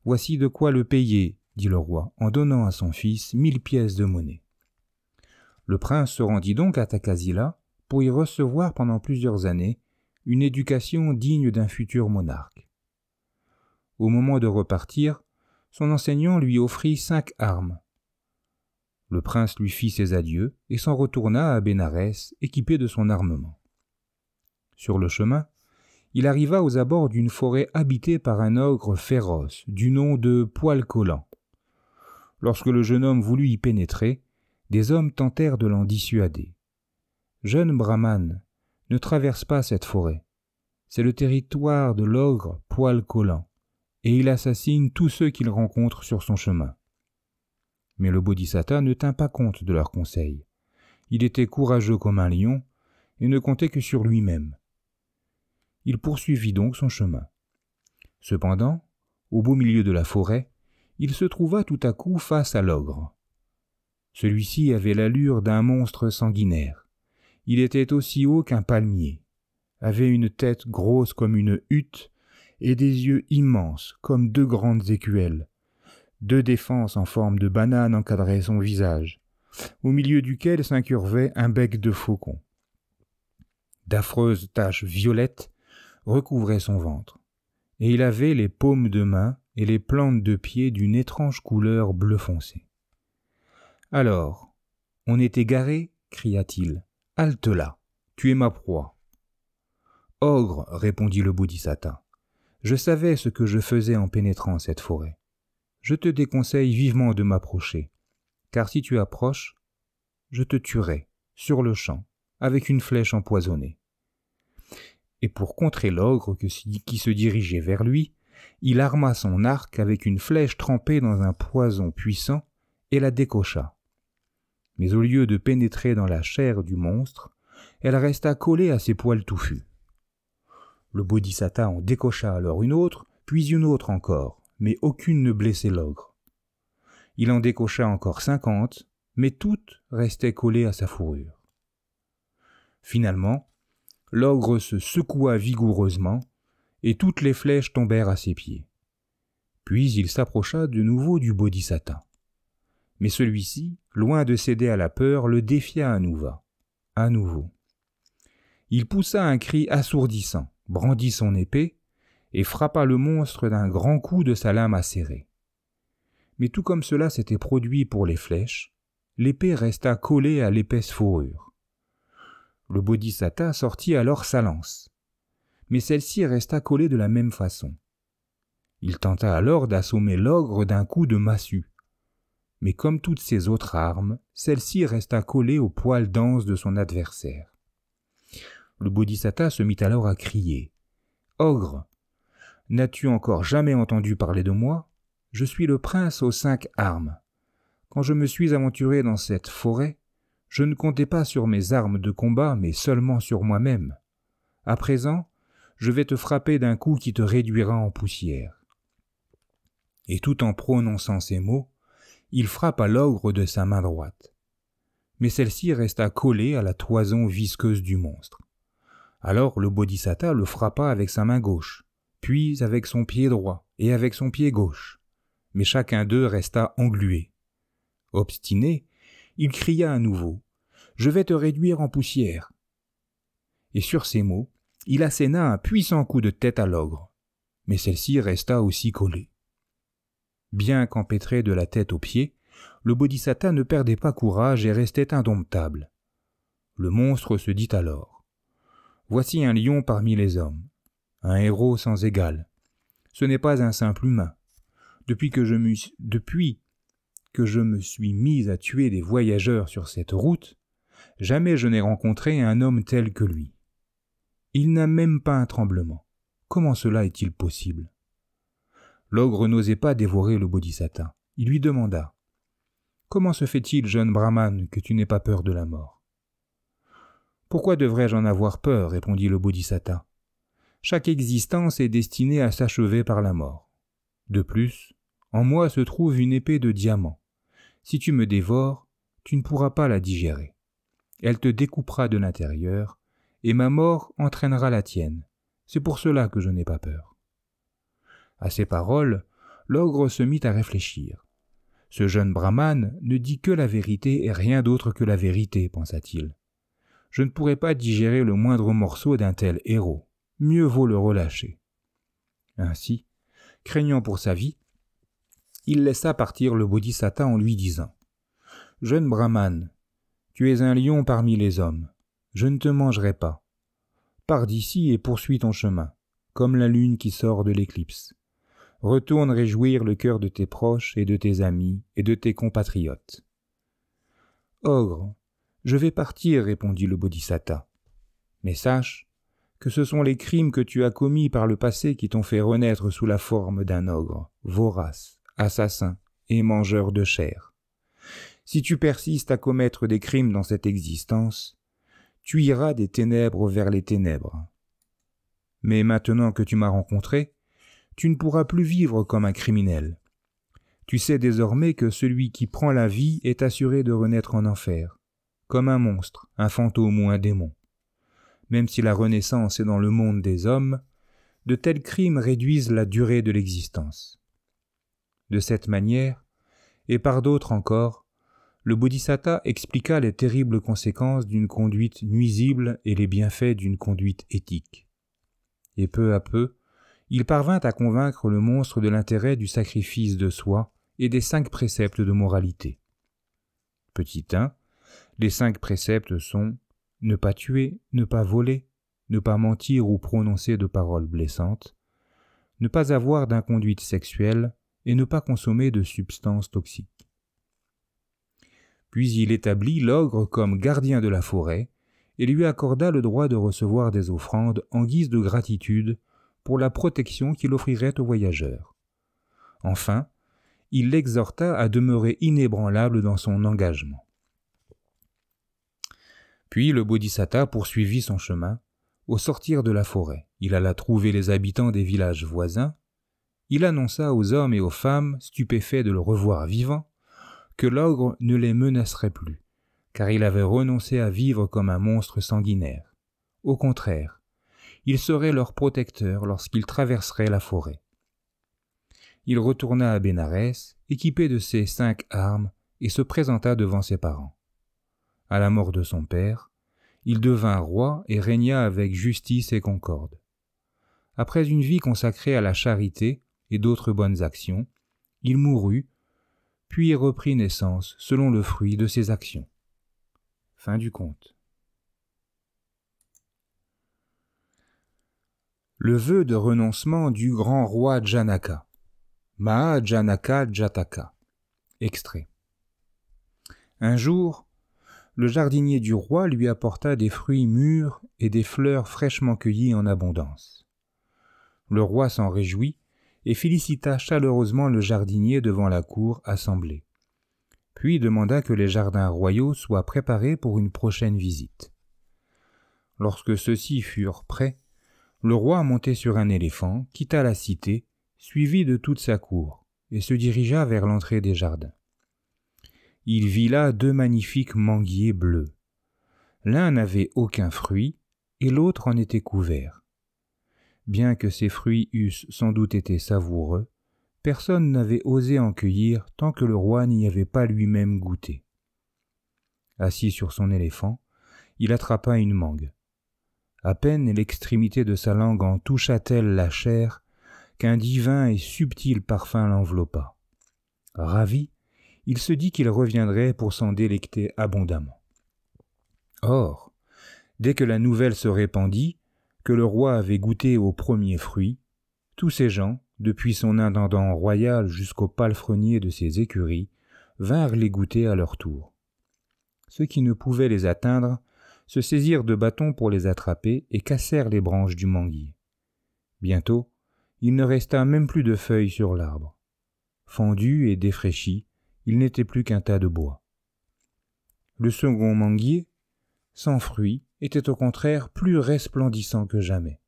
Voici de quoi le payer, dit le roi, en donnant à son fils mille pièces de monnaie. Le prince se rendit donc à Takazila pour y recevoir pendant plusieurs années une éducation digne d'un futur monarque. Au moment de repartir, son enseignant lui offrit cinq armes. Le prince lui fit ses adieux et s'en retourna à Bénarès, équipé de son armement. Sur le chemin, il arriva aux abords d'une forêt habitée par un ogre féroce, du nom de Poil Collant. Lorsque le jeune homme voulut y pénétrer, des hommes tentèrent de l'en dissuader. Jeune Brahman, ne traverse pas cette forêt. C'est le territoire de l'ogre Poil Collant et il assassine tous ceux qu'il rencontre sur son chemin. Mais le Bodhisatta ne tint pas compte de leurs conseils. Il était courageux comme un lion et ne comptait que sur lui-même. Il poursuivit donc son chemin. Cependant, au beau milieu de la forêt, il se trouva tout à coup face à l'ogre. Celui-ci avait l'allure d'un monstre sanguinaire. Il était aussi haut qu'un palmier, avait une tête grosse comme une hutte et des yeux immenses comme deux grandes écuelles. Deux défenses en forme de banane encadraient son visage, au milieu duquel s'incurvait un bec de faucon. D'affreuses taches violettes recouvraient son ventre, et il avait les paumes de main et les plantes de pied d'une étrange couleur bleu foncé. Alors, on est égaré cria-t-il. Halte là, tu es ma proie. Ogre, répondit le Bodhisatta. Je savais ce que je faisais en pénétrant cette forêt. Je te déconseille vivement de m'approcher, car si tu approches, je te tuerai, sur le champ, avec une flèche empoisonnée. Et pour contrer l'ogre qui se dirigeait vers lui, il arma son arc avec une flèche trempée dans un poison puissant et la décocha. Mais au lieu de pénétrer dans la chair du monstre, elle resta collée à ses poils touffus. Le Bodhisattva en décocha alors une autre, puis une autre encore, mais aucune ne blessait l'ogre. Il en décocha encore cinquante, mais toutes restaient collées à sa fourrure. Finalement, l'ogre se secoua vigoureusement, et toutes les flèches tombèrent à ses pieds. Puis il s'approcha de nouveau du Bodhisattva. Mais celui-ci, loin de céder à la peur, le défia à nouveau. À nouveau. Il poussa un cri assourdissant, brandit son épée et frappa le monstre d'un grand coup de sa lame acérée. Mais tout comme cela s'était produit pour les flèches, l'épée resta collée à l'épaisse fourrure. Le bodhisatta sortit alors sa lance, mais celle-ci resta collée de la même façon. Il tenta alors d'assommer l'ogre d'un coup de massue, mais comme toutes ses autres armes, celle-ci resta collée au poil dense de son adversaire. Le bodhisatta se mit alors à crier. Ogre N'as-tu encore jamais entendu parler de moi Je suis le prince aux cinq armes. Quand je me suis aventuré dans cette forêt, je ne comptais pas sur mes armes de combat, mais seulement sur moi-même. À présent, je vais te frapper d'un coup qui te réduira en poussière. Et tout en prononçant ces mots, il frappa l'ogre de sa main droite. Mais celle-ci resta collée à la toison visqueuse du monstre. Alors le bodhisatta le frappa avec sa main gauche, puis avec son pied droit et avec son pied gauche. Mais chacun d'eux resta englué. Obstiné, il cria à nouveau Je vais te réduire en poussière. Et sur ces mots, il asséna un puissant coup de tête à l'ogre, mais celle-ci resta aussi collée. Bien qu'empêtré de la tête aux pieds, le bodhisatta ne perdait pas courage et restait indomptable. Le monstre se dit alors Voici un lion parmi les hommes, un héros sans égal. Ce n'est pas un simple humain. Depuis que je me, depuis que je me suis mis à tuer des voyageurs sur cette route, jamais je n'ai rencontré un homme tel que lui. Il n'a même pas un tremblement. Comment cela est-il possible L'ogre n'osait pas dévorer le bodhisattva. Il lui demanda Comment se fait-il, jeune brahmane, que tu n'aies pas peur de la mort pourquoi devrais-je en avoir peur répondit le Bodhisattva. Chaque existence est destinée à s'achever par la mort. De plus, en moi se trouve une épée de diamant. Si tu me dévores, tu ne pourras pas la digérer. Elle te découpera de l'intérieur, et ma mort entraînera la tienne. C'est pour cela que je n'ai pas peur. À ces paroles, l'ogre se mit à réfléchir. Ce jeune brahmane ne dit que la vérité et rien d'autre que la vérité, pensa-t-il je ne pourrais pas digérer le moindre morceau d'un tel héros. Mieux vaut le relâcher. Ainsi, craignant pour sa vie, il laissa partir le bodhisattva en lui disant Jeune brahmane, tu es un lion parmi les hommes, je ne te mangerai pas. Pars d'ici et poursuis ton chemin, comme la lune qui sort de l'éclipse. Retourne réjouir le cœur de tes proches et de tes amis et de tes compatriotes. Ogre, je vais partir, répondit le Bodhisatta. Mais sache que ce sont les crimes que tu as commis par le passé qui t'ont fait renaître sous la forme d'un ogre, vorace, assassin et mangeur de chair. Si tu persistes à commettre des crimes dans cette existence, tu iras des ténèbres vers les ténèbres. Mais maintenant que tu m'as rencontré, tu ne pourras plus vivre comme un criminel. Tu sais désormais que celui qui prend la vie est assuré de renaître en enfer comme un monstre, un fantôme ou un démon. Même si la Renaissance est dans le monde des hommes, de tels crimes réduisent la durée de l'existence. De cette manière, et par d'autres encore, le Bodhisatta expliqua les terribles conséquences d'une conduite nuisible et les bienfaits d'une conduite éthique. Et peu à peu, il parvint à convaincre le monstre de l'intérêt du sacrifice de soi et des cinq préceptes de moralité. Petit 1. Les cinq préceptes sont ne pas tuer, ne pas voler, ne pas mentir ou prononcer de paroles blessantes, ne pas avoir d'inconduite sexuelle et ne pas consommer de substances toxiques. Puis il établit l'ogre comme gardien de la forêt et lui accorda le droit de recevoir des offrandes en guise de gratitude pour la protection qu'il offrirait aux voyageurs. Enfin, il l'exhorta à demeurer inébranlable dans son engagement. Puis le Bodhisattva poursuivit son chemin. Au sortir de la forêt, il alla trouver les habitants des villages voisins. Il annonça aux hommes et aux femmes, stupéfaits de le revoir vivant, que l'ogre ne les menacerait plus, car il avait renoncé à vivre comme un monstre sanguinaire. Au contraire, il serait leur protecteur lorsqu'il traverserait la forêt. Il retourna à Bénarès, équipé de ses cinq armes, et se présenta devant ses parents. À la mort de son père, il devint roi et régna avec justice et concorde. Après une vie consacrée à la charité et d'autres bonnes actions, il mourut, puis reprit naissance selon le fruit de ses actions. Fin du conte. Le vœu de renoncement du grand roi Janaka. Maha Janaka Jataka. Extrait. Un jour, le jardinier du roi lui apporta des fruits mûrs et des fleurs fraîchement cueillies en abondance. Le roi s'en réjouit et félicita chaleureusement le jardinier devant la cour assemblée. Puis demanda que les jardins royaux soient préparés pour une prochaine visite. Lorsque ceux-ci furent prêts, le roi monté sur un éléphant quitta la cité, suivi de toute sa cour, et se dirigea vers l'entrée des jardins il vit là deux magnifiques manguiers bleus. L'un n'avait aucun fruit, et l'autre en était couvert. Bien que ces fruits eussent sans doute été savoureux, personne n'avait osé en cueillir tant que le roi n'y avait pas lui-même goûté. Assis sur son éléphant, il attrapa une mangue. À peine l'extrémité de sa langue en toucha-t-elle la chair qu'un divin et subtil parfum l'enveloppa. Ravi, il se dit qu'il reviendrait pour s'en délecter abondamment. Or, dès que la nouvelle se répandit, que le roi avait goûté aux premiers fruits, tous ces gens, depuis son intendant royal jusqu'au palefrenier de ses écuries, vinrent les goûter à leur tour. Ceux qui ne pouvaient les atteindre se saisirent de bâtons pour les attraper et cassèrent les branches du manguier. Bientôt, il ne resta même plus de feuilles sur l'arbre. Fendu et défraîchi, il n'était plus qu'un tas de bois. Le second manguier, sans fruits, était au contraire plus resplendissant que jamais,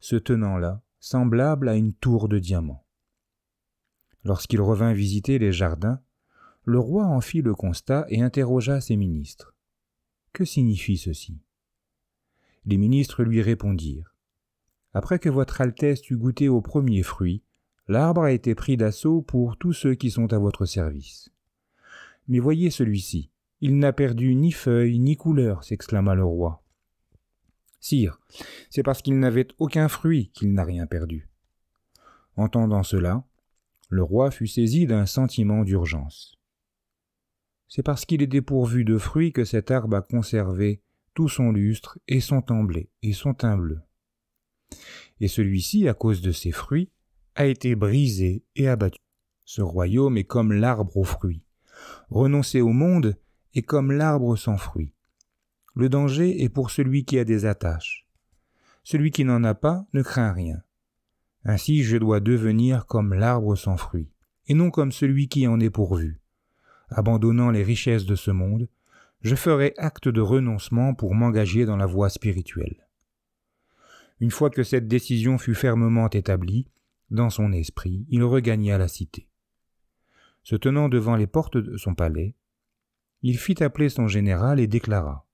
se tenant là, semblable à une tour de diamant. Lorsqu'il revint visiter les jardins, le roi en fit le constat et interrogea ses ministres. Que signifie ceci Les ministres lui répondirent Après que votre Altesse eut goûté au premier fruit, L'arbre a été pris d'assaut pour tous ceux qui sont à votre service. Mais voyez celui-ci. Il n'a perdu ni feuilles ni couleur, s'exclama le roi. Sire, c'est parce qu'il n'avait aucun fruit qu'il n'a rien perdu. Entendant cela, le roi fut saisi d'un sentiment d'urgence. C'est parce qu'il est dépourvu de fruits que cet arbre a conservé tout son lustre et son temblé et son teint bleu. Et celui-ci, à cause de ses fruits, a été brisé et abattu. Ce royaume est comme l'arbre aux fruits. Renoncer au monde est comme l'arbre sans fruits. Le danger est pour celui qui a des attaches. Celui qui n'en a pas ne craint rien. Ainsi je dois devenir comme l'arbre sans fruits, et non comme celui qui en est pourvu. Abandonnant les richesses de ce monde, je ferai acte de renoncement pour m'engager dans la voie spirituelle. Une fois que cette décision fut fermement établie, dans son esprit, il regagna la cité. Se tenant devant les portes de son palais, il fit appeler son général et déclara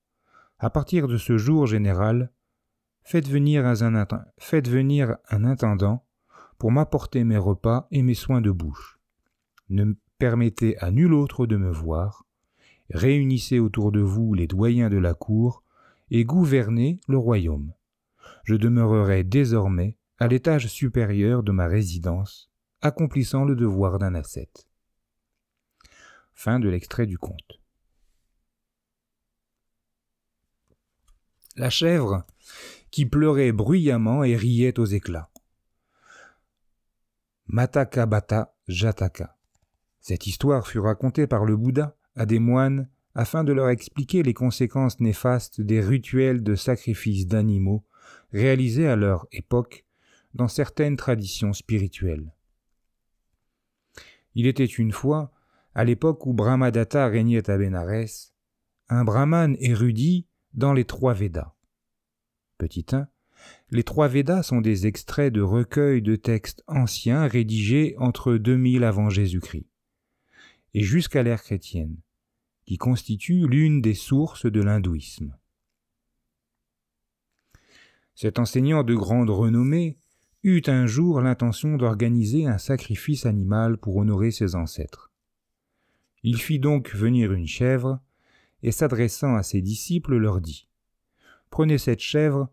À partir de ce jour, général, faites venir un, faites venir un intendant pour m'apporter mes repas et mes soins de bouche. Ne permettez à nul autre de me voir. Réunissez autour de vous les doyens de la cour et gouvernez le royaume. Je demeurerai désormais à l'étage supérieur de ma résidence, accomplissant le devoir d'un ascète. Fin de l'extrait du conte. La chèvre, qui pleurait bruyamment et riait aux éclats. Mataka bata jataka. Cette histoire fut racontée par le Bouddha à des moines afin de leur expliquer les conséquences néfastes des rituels de sacrifice d'animaux réalisés à leur époque dans certaines traditions spirituelles. Il était une fois, à l'époque où Brahmadatta régnait à Benares, un brahman érudit dans les trois Vedas. Petit 1. Les trois Vedas sont des extraits de recueils de textes anciens rédigés entre 2000 avant Jésus-Christ et jusqu'à l'ère chrétienne, qui constitue l'une des sources de l'hindouisme. Cet enseignant de grande renommée eut un jour l'intention d'organiser un sacrifice animal pour honorer ses ancêtres. Il fit donc venir une chèvre, et s'adressant à ses disciples leur dit Prenez cette chèvre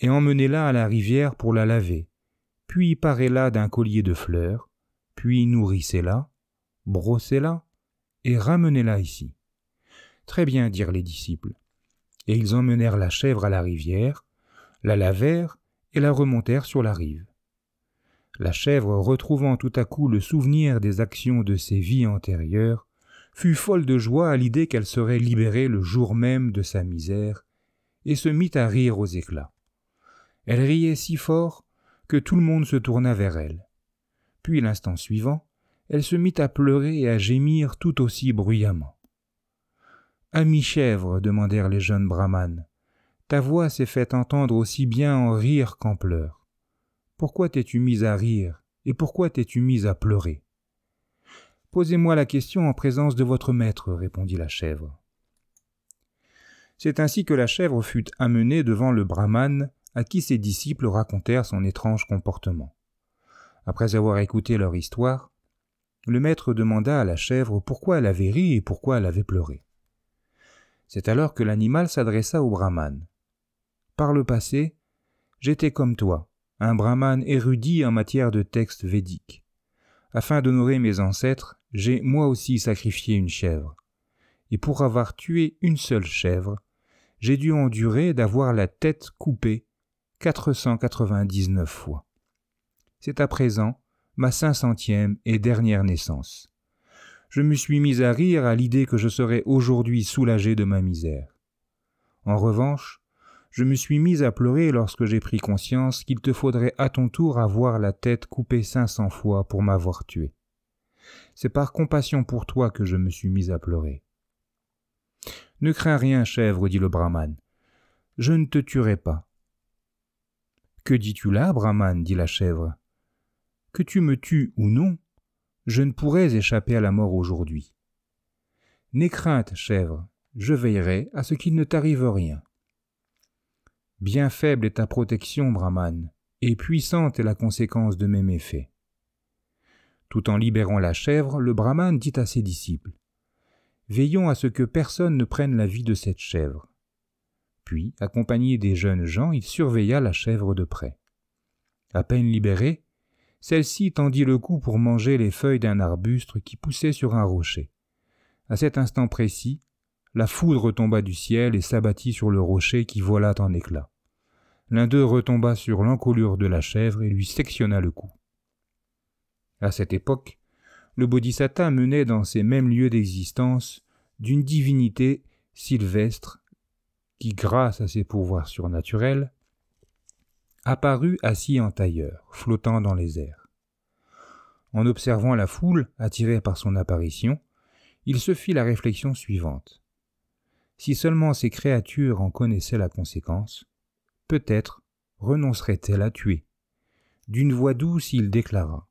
et emmenez-la à la rivière pour la laver, puis parez-la d'un collier de fleurs, puis nourrissez-la, brossez-la, et ramenez-la ici. Très bien, dirent les disciples. Et ils emmenèrent la chèvre à la rivière, la lavèrent et la remontèrent sur la rive la chèvre, retrouvant tout à coup le souvenir des actions de ses vies antérieures, fut folle de joie à l'idée qu'elle serait libérée le jour même de sa misère, et se mit à rire aux éclats. Elle riait si fort que tout le monde se tourna vers elle. Puis l'instant suivant, elle se mit à pleurer et à gémir tout aussi bruyamment. Ami chèvre, demandèrent les jeunes brahmanes, ta voix s'est faite entendre aussi bien en rire qu'en pleurs. Pourquoi t'es-tu mise à rire et pourquoi t'es-tu mise à pleurer Posez-moi la question en présence de votre maître, répondit la chèvre. C'est ainsi que la chèvre fut amenée devant le brahmane, à qui ses disciples racontèrent son étrange comportement. Après avoir écouté leur histoire, le maître demanda à la chèvre pourquoi elle avait ri et pourquoi elle avait pleuré. C'est alors que l'animal s'adressa au brahmane. Par le passé, j'étais comme toi, un brahmane érudit en matière de textes védiques. Afin d'honorer mes ancêtres, j'ai moi aussi sacrifié une chèvre. Et pour avoir tué une seule chèvre, j'ai dû endurer d'avoir la tête coupée 499 fois. C'est à présent ma 500e et dernière naissance. Je me suis mis à rire à l'idée que je serais aujourd'hui soulagé de ma misère. En revanche, je me suis mise à pleurer lorsque j'ai pris conscience qu'il te faudrait à ton tour avoir la tête coupée cinq cents fois pour m'avoir tué. C'est par compassion pour toi que je me suis mise à pleurer. Ne crains rien, chèvre, dit le brahman. Je ne te tuerai pas. Que dis-tu là, brahman dit la chèvre. Que tu me tues ou non, je ne pourrais échapper à la mort aujourd'hui. N'aie crainte, chèvre, je veillerai à ce qu'il ne t'arrive rien. Bien faible est ta protection, Brahman, et puissante est la conséquence de mes méfaits. Tout en libérant la chèvre, le brahmane dit à ses disciples Veillons à ce que personne ne prenne la vie de cette chèvre. Puis, accompagné des jeunes gens, il surveilla la chèvre de près. À peine libérée, celle-ci tendit le cou pour manger les feuilles d'un arbuste qui poussait sur un rocher. À cet instant précis, la foudre tomba du ciel et s'abattit sur le rocher qui vola en éclats. L'un d'eux retomba sur l'encolure de la chèvre et lui sectionna le cou. À cette époque, le bodhisattva menait dans ces mêmes lieux d'existence d'une divinité sylvestre qui, grâce à ses pouvoirs surnaturels, apparut assis en tailleur, flottant dans les airs. En observant la foule, attirée par son apparition, il se fit la réflexion suivante. Si seulement ces créatures en connaissaient la conséquence, peut-être renoncerait-elle à tuer. D'une voix douce, il déclara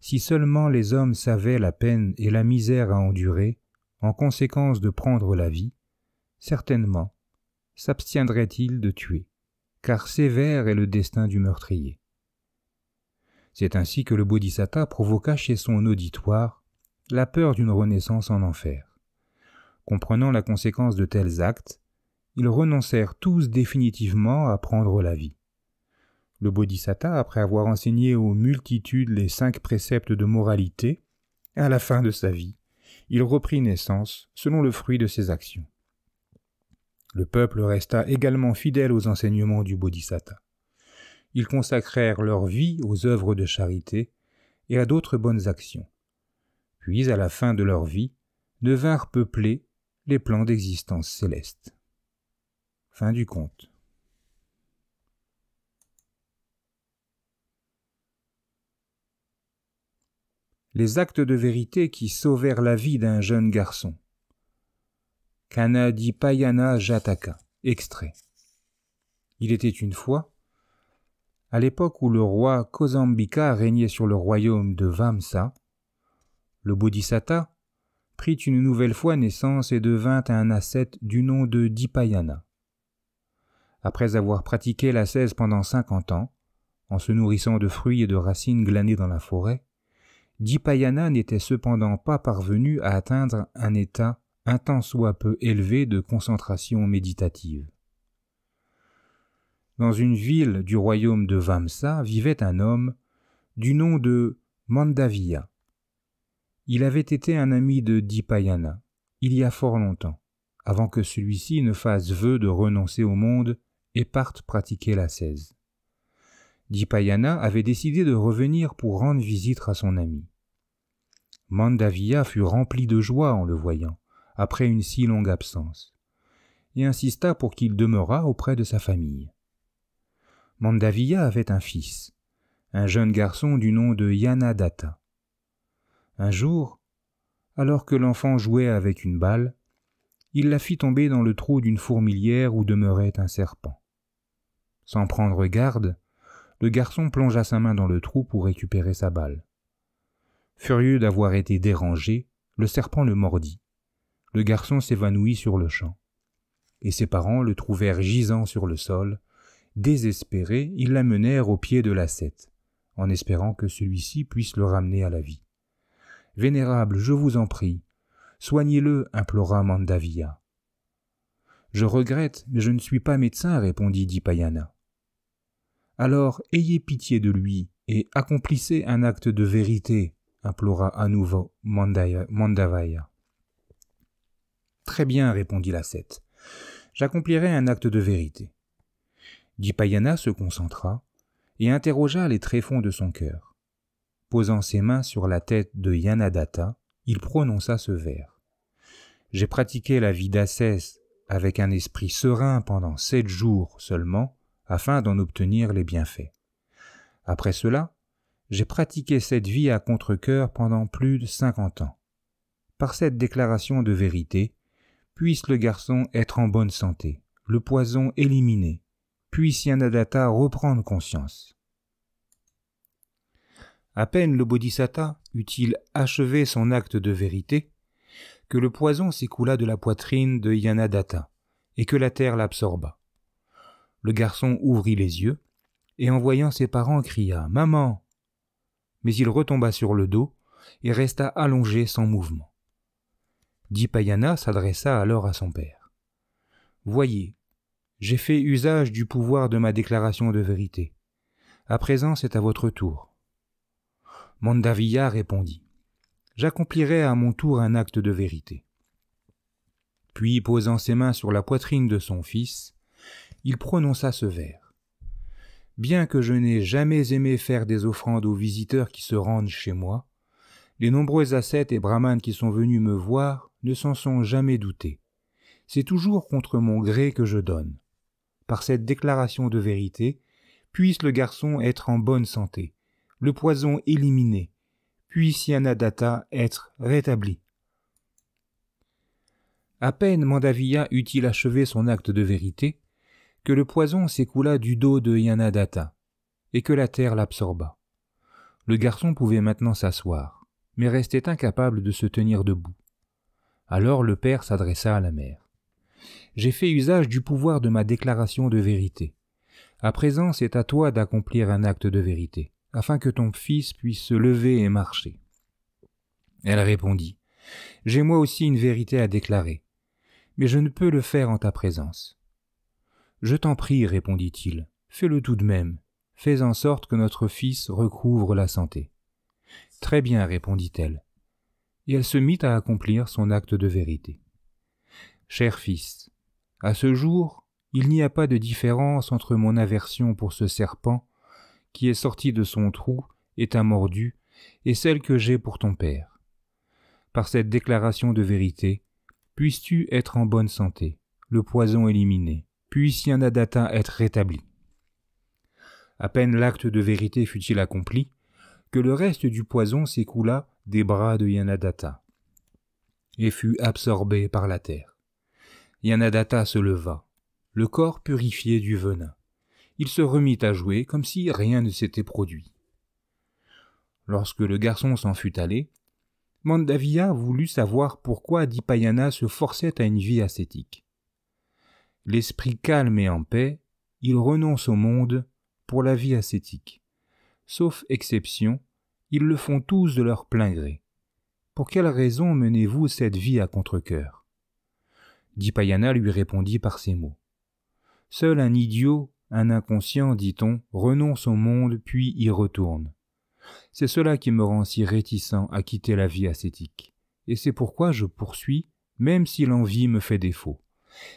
Si seulement les hommes savaient la peine et la misère à endurer, en conséquence de prendre la vie, certainement s'abstiendraient-ils de tuer, car sévère est le destin du meurtrier. C'est ainsi que le bodhisattva provoqua chez son auditoire la peur d'une renaissance en enfer. Comprenant la conséquence de tels actes, ils renoncèrent tous définitivement à prendre la vie. Le Bodhisatta, après avoir enseigné aux multitudes les cinq préceptes de moralité, à la fin de sa vie, il reprit naissance selon le fruit de ses actions. Le peuple resta également fidèle aux enseignements du Bodhisatta. Ils consacrèrent leur vie aux œuvres de charité et à d'autres bonnes actions. Puis, à la fin de leur vie, devinrent peuplés les plans d'existence céleste. Fin du conte. Les actes de vérité qui sauvèrent la vie d'un jeune garçon. Kanadi Payana Jataka, extrait. Il était une fois, à l'époque où le roi Kozambika régnait sur le royaume de Vamsa, le Bodhisatta, prit une nouvelle fois naissance et devint un ascète du nom de Dipayana. Après avoir pratiqué la l'ascèse pendant cinquante ans, en se nourrissant de fruits et de racines glanées dans la forêt, Dipayana n'était cependant pas parvenu à atteindre un état intense ou soit peu élevé de concentration méditative. Dans une ville du royaume de Vamsa vivait un homme du nom de Mandavia, il avait été un ami de Dipayana, il y a fort longtemps, avant que celui-ci ne fasse vœu de renoncer au monde et parte pratiquer la l'ascèse. Dipayana avait décidé de revenir pour rendre visite à son ami. Mandavia fut rempli de joie en le voyant, après une si longue absence, et insista pour qu'il demeurât auprès de sa famille. mandavia avait un fils, un jeune garçon du nom de Yanadatta. Un jour, alors que l'enfant jouait avec une balle, il la fit tomber dans le trou d'une fourmilière où demeurait un serpent. Sans prendre garde, le garçon plongea sa main dans le trou pour récupérer sa balle. Furieux d'avoir été dérangé, le serpent le mordit. Le garçon s'évanouit sur le champ. Et ses parents le trouvèrent gisant sur le sol. Désespérés, ils l'amenèrent au pied de la sette, en espérant que celui-ci puisse le ramener à la vie. Vénérable, je vous en prie, soignez-le, implora Mandavia. Je regrette, mais je ne suis pas médecin, répondit Dipayana. Alors ayez pitié de lui et accomplissez un acte de vérité, implora à nouveau Mandavaya. Très bien, répondit l'ascète. J'accomplirai un acte de vérité. Dipayana se concentra et interrogea les tréfonds de son cœur. Posant ses mains sur la tête de Yanadatta, il prononça ce vers. J'ai pratiqué la vie d'Assès avec un esprit serein pendant sept jours seulement, afin d'en obtenir les bienfaits. Après cela, j'ai pratiqué cette vie à contre coeur pendant plus de cinquante ans. Par cette déclaration de vérité, puisse le garçon être en bonne santé, le poison éliminé, puisse Yanadatta reprendre conscience. À peine le bodhisatta eut-il achevé son acte de vérité, que le poison s'écoula de la poitrine de Yanadatta, et que la terre l'absorba. Le garçon ouvrit les yeux, et en voyant ses parents cria Maman Mais il retomba sur le dos et resta allongé sans mouvement. Dipayana s'adressa alors à son père. Voyez, j'ai fait usage du pouvoir de ma déclaration de vérité. À présent, c'est à votre tour. Mandavilla répondit J'accomplirai à mon tour un acte de vérité. Puis, posant ses mains sur la poitrine de son fils, il prononça ce vers. Bien que je n'ai jamais aimé faire des offrandes aux visiteurs qui se rendent chez moi, les nombreux ascètes et brahmanes qui sont venus me voir ne s'en sont jamais doutés. C'est toujours contre mon gré que je donne. Par cette déclaration de vérité, puisse le garçon être en bonne santé, le poison éliminé, puis Yanadata être rétabli. À peine Mandavia eut-il achevé son acte de vérité, que le poison s'écoula du dos de Yanadatta, et que la terre l'absorba. Le garçon pouvait maintenant s'asseoir, mais restait incapable de se tenir debout. Alors le père s'adressa à la mère. J'ai fait usage du pouvoir de ma déclaration de vérité. À présent, c'est à toi d'accomplir un acte de vérité afin que ton fils puisse se lever et marcher. Elle répondit, J'ai moi aussi une vérité à déclarer, mais je ne peux le faire en ta présence. Je t'en prie, répondit-il, fais-le tout de même, fais en sorte que notre fils recouvre la santé. Très bien, répondit-elle. Et elle se mit à accomplir son acte de vérité. Cher fils, à ce jour, il n'y a pas de différence entre mon aversion pour ce serpent qui est sorti de son trou est un mordu, et celle que j'ai pour ton Père. Par cette déclaration de vérité, puisses-tu être en bonne santé, le poison éliminé, puisse Yanadatta être rétabli. À peine l'acte de vérité fut-il accompli, que le reste du poison s'écoula des bras de Yanadatta et fut absorbé par la terre. Yanadatta se leva, le corps purifié du venin il se remit à jouer comme si rien ne s'était produit. Lorsque le garçon s'en fut allé, Mandavia voulut savoir pourquoi Dipayana se forçait à une vie ascétique. L'esprit calme et en paix, il renonce au monde pour la vie ascétique. Sauf exception, ils le font tous de leur plein gré. Pour quelle raison menez-vous cette vie à contre-cœur Dipayana lui répondit par ces mots. Seul un idiot un inconscient, dit-on, renonce au monde puis y retourne. C'est cela qui me rend si réticent à quitter la vie ascétique. Et c'est pourquoi je poursuis, même si l'envie me fait défaut.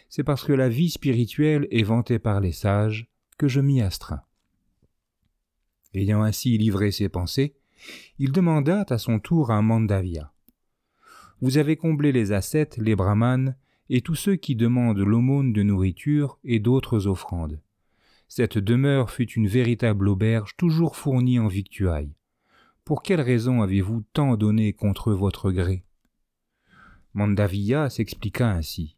C'est parce que la vie spirituelle est vantée par les sages que je m'y astreins. Ayant ainsi livré ses pensées, il demanda à son tour à Mandavia. Vous avez comblé les ascètes, les brahmanes et tous ceux qui demandent l'aumône de nourriture et d'autres offrandes. Cette demeure fut une véritable auberge toujours fournie en victuailles. Pour quelle raison avez-vous tant donné contre votre gré Mandavia s'expliqua ainsi.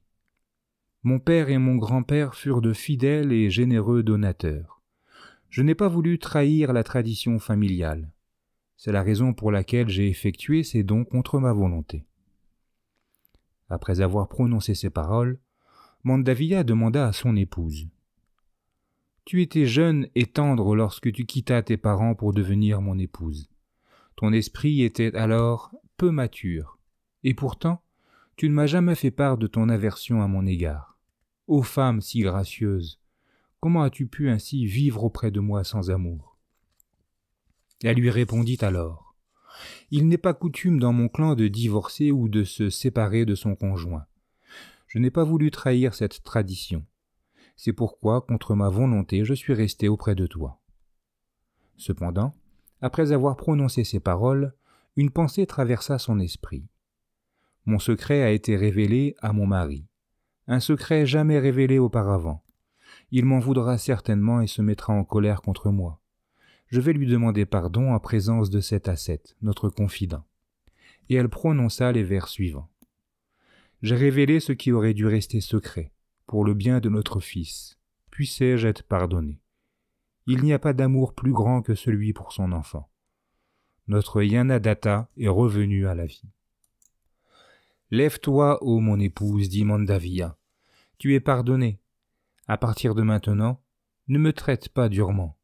Mon père et mon grand-père furent de fidèles et généreux donateurs. Je n'ai pas voulu trahir la tradition familiale. C'est la raison pour laquelle j'ai effectué ces dons contre ma volonté. Après avoir prononcé ces paroles, Mandavia demanda à son épouse tu étais jeune et tendre lorsque tu quittas tes parents pour devenir mon épouse. Ton esprit était alors peu mature, et pourtant tu ne m'as jamais fait part de ton aversion à mon égard. Ô femme si gracieuse, comment as-tu pu ainsi vivre auprès de moi sans amour Elle lui répondit alors Il n'est pas coutume dans mon clan de divorcer ou de se séparer de son conjoint. Je n'ai pas voulu trahir cette tradition. C'est pourquoi, contre ma volonté, je suis resté auprès de toi. Cependant, après avoir prononcé ces paroles, une pensée traversa son esprit. Mon secret a été révélé à mon mari, un secret jamais révélé auparavant. Il m'en voudra certainement et se mettra en colère contre moi. Je vais lui demander pardon en présence de cet ascète, notre confident. Et elle prononça les vers suivants. J'ai révélé ce qui aurait dû rester secret pour le bien de notre Fils, puissé-je être pardonné. Il n'y a pas d'amour plus grand que celui pour son enfant. Notre Yanadatta est revenu à la vie. Lève-toi, ô mon épouse, dit Mandavia. Tu es pardonné. À partir de maintenant, ne me traite pas durement.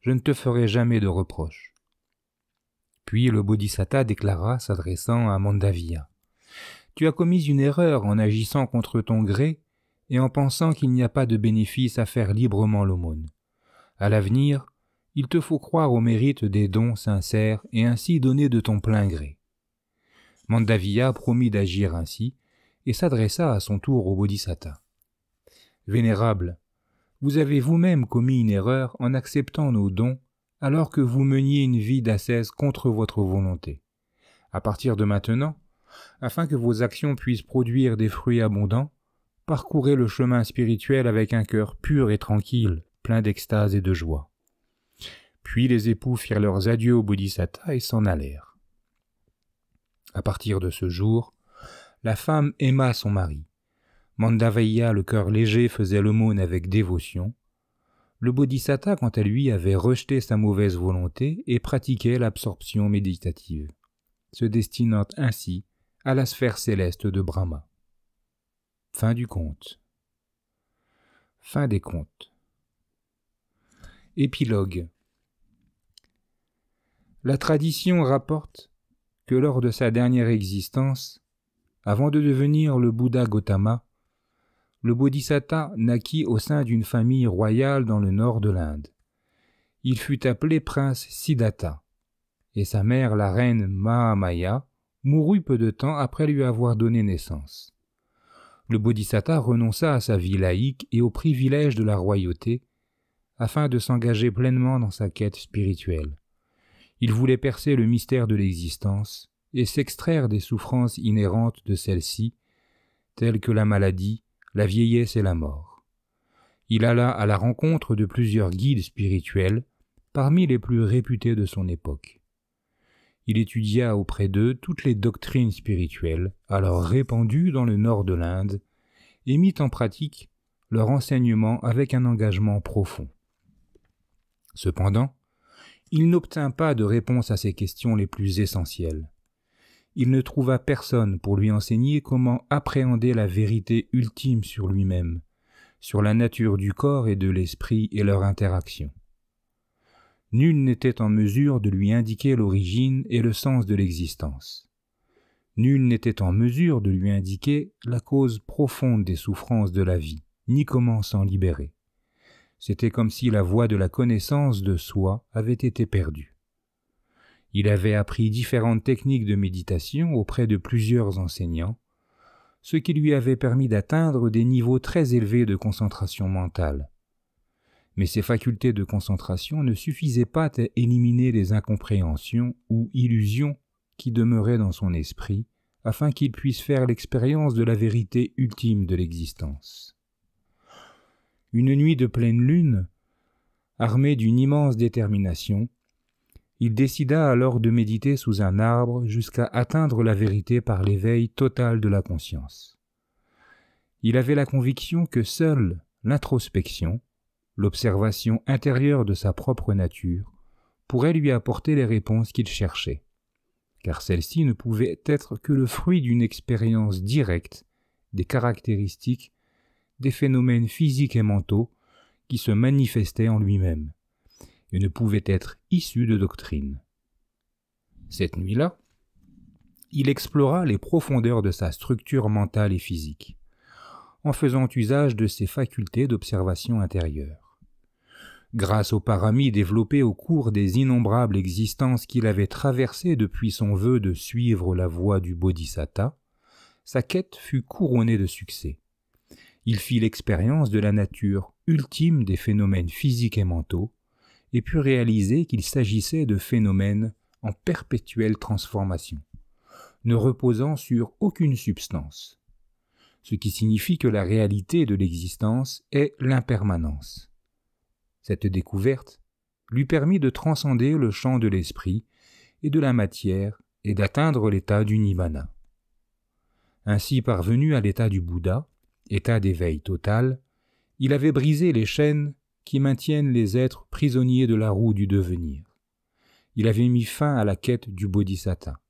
Je ne te ferai jamais de reproches. Puis le Bodhisatta déclara, s'adressant à Mandavia. Tu as commis une erreur en agissant contre ton gré et en pensant qu'il n'y a pas de bénéfice à faire librement l'aumône. À l'avenir, il te faut croire au mérite des dons sincères et ainsi donner de ton plein gré. Mandavia promit d'agir ainsi et s'adressa à son tour au Bodhisatta. Vénérable, vous avez vous-même commis une erreur en acceptant nos dons alors que vous meniez une vie d'assaise contre votre volonté. À partir de maintenant, afin que vos actions puissent produire des fruits abondants, Parcourait le chemin spirituel avec un cœur pur et tranquille, plein d'extase et de joie. Puis les époux firent leurs adieux au Bodhisatta et s'en allèrent. À partir de ce jour, la femme aima son mari. Mandavaya, le cœur léger, faisait l'aumône avec dévotion. Le Bodhisatta, quant à lui, avait rejeté sa mauvaise volonté et pratiquait l'absorption méditative, se destinant ainsi à la sphère céleste de Brahma. Fin du conte. Fin des contes. Épilogue. La tradition rapporte que lors de sa dernière existence, avant de devenir le Bouddha Gautama, le Bodhisatta naquit au sein d'une famille royale dans le nord de l'Inde. Il fut appelé prince Siddhata et sa mère, la reine Mahamaya, mourut peu de temps après lui avoir donné naissance le Bodhisatta renonça à sa vie laïque et aux privilèges de la royauté afin de s'engager pleinement dans sa quête spirituelle. Il voulait percer le mystère de l'existence et s'extraire des souffrances inhérentes de celle-ci, telles que la maladie, la vieillesse et la mort. Il alla à la rencontre de plusieurs guides spirituels, parmi les plus réputés de son époque il étudia auprès d'eux toutes les doctrines spirituelles alors répandues dans le nord de l'Inde et mit en pratique leur enseignement avec un engagement profond. Cependant, il n'obtint pas de réponse à ses questions les plus essentielles. Il ne trouva personne pour lui enseigner comment appréhender la vérité ultime sur lui-même, sur la nature du corps et de l'esprit et leur interaction nul n'était en mesure de lui indiquer l'origine et le sens de l'existence. Nul n'était en mesure de lui indiquer la cause profonde des souffrances de la vie, ni comment s'en libérer. C'était comme si la voie de la connaissance de soi avait été perdue. Il avait appris différentes techniques de méditation auprès de plusieurs enseignants, ce qui lui avait permis d'atteindre des niveaux très élevés de concentration mentale, mais ses facultés de concentration ne suffisaient pas à éliminer les incompréhensions ou illusions qui demeuraient dans son esprit, afin qu'il puisse faire l'expérience de la vérité ultime de l'existence. Une nuit de pleine lune, armé d'une immense détermination, il décida alors de méditer sous un arbre jusqu'à atteindre la vérité par l'éveil total de la conscience. Il avait la conviction que seule l'introspection, l'observation intérieure de sa propre nature, pourrait lui apporter les réponses qu'il cherchait, car celles ci ne pouvaient être que le fruit d'une expérience directe des caractéristiques, des phénomènes physiques et mentaux qui se manifestaient en lui-même, et ne pouvaient être issues de doctrine. Cette nuit-là, il explora les profondeurs de sa structure mentale et physique, en faisant usage de ses facultés d'observation intérieure grâce aux paramis développés au cours des innombrables existences qu'il avait traversées depuis son vœu de suivre la voie du bodhisattva, sa quête fut couronnée de succès. Il fit l'expérience de la nature ultime des phénomènes physiques et mentaux, et put réaliser qu'il s'agissait de phénomènes en perpétuelle transformation, ne reposant sur aucune substance, ce qui signifie que la réalité de l'existence est l'impermanence cette découverte lui permit de transcender le champ de l'esprit et de la matière et d'atteindre l'état du nibbana. Ainsi parvenu à l'état du Bouddha, état d'éveil total, il avait brisé les chaînes qui maintiennent les êtres prisonniers de la roue du devenir. Il avait mis fin à la quête du Bodhisattva.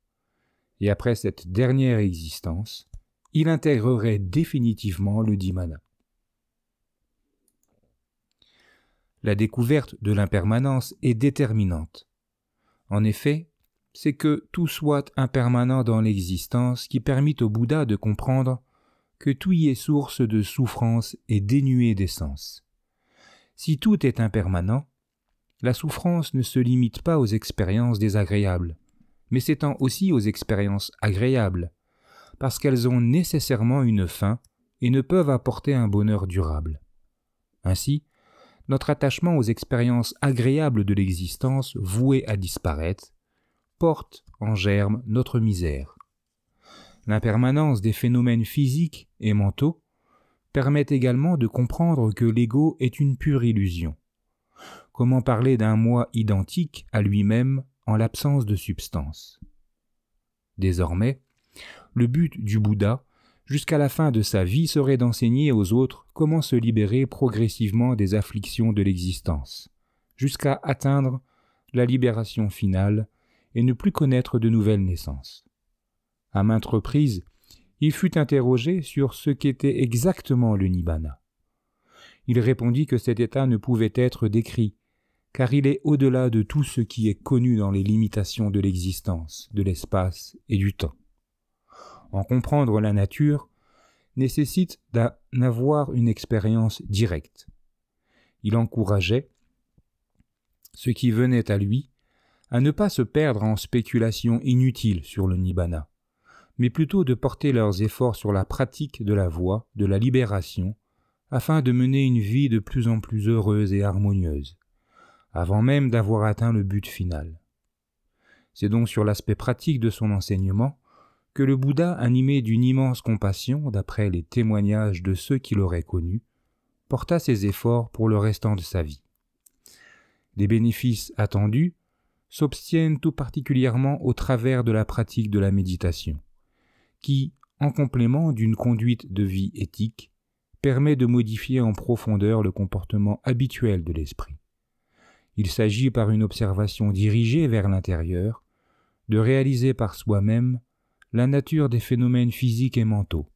Et après cette dernière existence, il intégrerait définitivement le dimana. la découverte de l'impermanence est déterminante. En effet, c'est que tout soit impermanent dans l'existence qui permit au Bouddha de comprendre que tout y est source de souffrance et dénué d'essence. Si tout est impermanent, la souffrance ne se limite pas aux expériences désagréables, mais s'étend aussi aux expériences agréables, parce qu'elles ont nécessairement une fin et ne peuvent apporter un bonheur durable. Ainsi, notre attachement aux expériences agréables de l'existence vouées à disparaître porte en germe notre misère. L'impermanence des phénomènes physiques et mentaux permet également de comprendre que l'ego est une pure illusion. Comment parler d'un moi identique à lui-même en l'absence de substance Désormais, le but du Bouddha jusqu'à la fin de sa vie serait d'enseigner aux autres comment se libérer progressivement des afflictions de l'existence, jusqu'à atteindre la libération finale et ne plus connaître de nouvelles naissances. À maintes reprises, il fut interrogé sur ce qu'était exactement le nibbana. Il répondit que cet état ne pouvait être décrit, car il est au-delà de tout ce qui est connu dans les limitations de l'existence, de l'espace et du temps en comprendre la nature, nécessite d'avoir une expérience directe. Il encourageait ce qui venait à lui à ne pas se perdre en spéculations inutiles sur le nibbana, mais plutôt de porter leurs efforts sur la pratique de la voie, de la libération, afin de mener une vie de plus en plus heureuse et harmonieuse, avant même d'avoir atteint le but final. C'est donc sur l'aspect pratique de son enseignement que le Bouddha, animé d'une immense compassion d'après les témoignages de ceux qui l'auraient connu, porta ses efforts pour le restant de sa vie. Les bénéfices attendus s'obtiennent tout particulièrement au travers de la pratique de la méditation, qui, en complément d'une conduite de vie éthique, permet de modifier en profondeur le comportement habituel de l'esprit. Il s'agit par une observation dirigée vers l'intérieur de réaliser par soi-même la nature des phénomènes physiques et mentaux,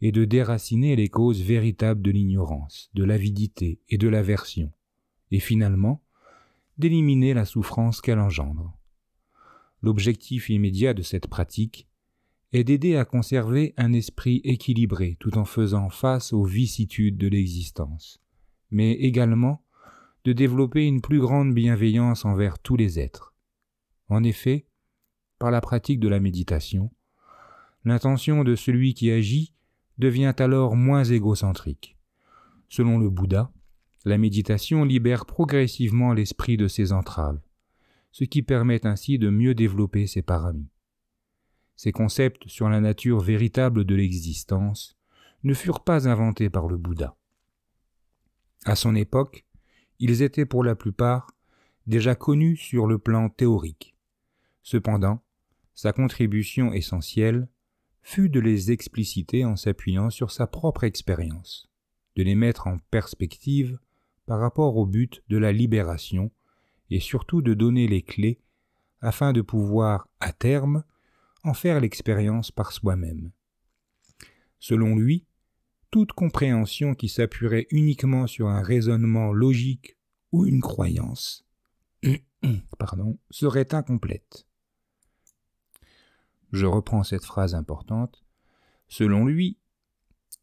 et de déraciner les causes véritables de l'ignorance, de l'avidité et de l'aversion, et finalement d'éliminer la souffrance qu'elle engendre. L'objectif immédiat de cette pratique est d'aider à conserver un esprit équilibré tout en faisant face aux vicissitudes de l'existence, mais également de développer une plus grande bienveillance envers tous les êtres. En effet, par la pratique de la méditation, l'intention de celui qui agit devient alors moins égocentrique. Selon le Bouddha, la méditation libère progressivement l'esprit de ses entraves, ce qui permet ainsi de mieux développer ses paramis. Ces concepts sur la nature véritable de l'existence ne furent pas inventés par le Bouddha. À son époque, ils étaient pour la plupart déjà connus sur le plan théorique. Cependant, sa contribution essentielle fut de les expliciter en s'appuyant sur sa propre expérience, de les mettre en perspective par rapport au but de la libération et surtout de donner les clés afin de pouvoir, à terme, en faire l'expérience par soi-même. Selon lui, toute compréhension qui s'appuierait uniquement sur un raisonnement logique ou une croyance pardon, serait incomplète je reprends cette phrase importante, selon lui,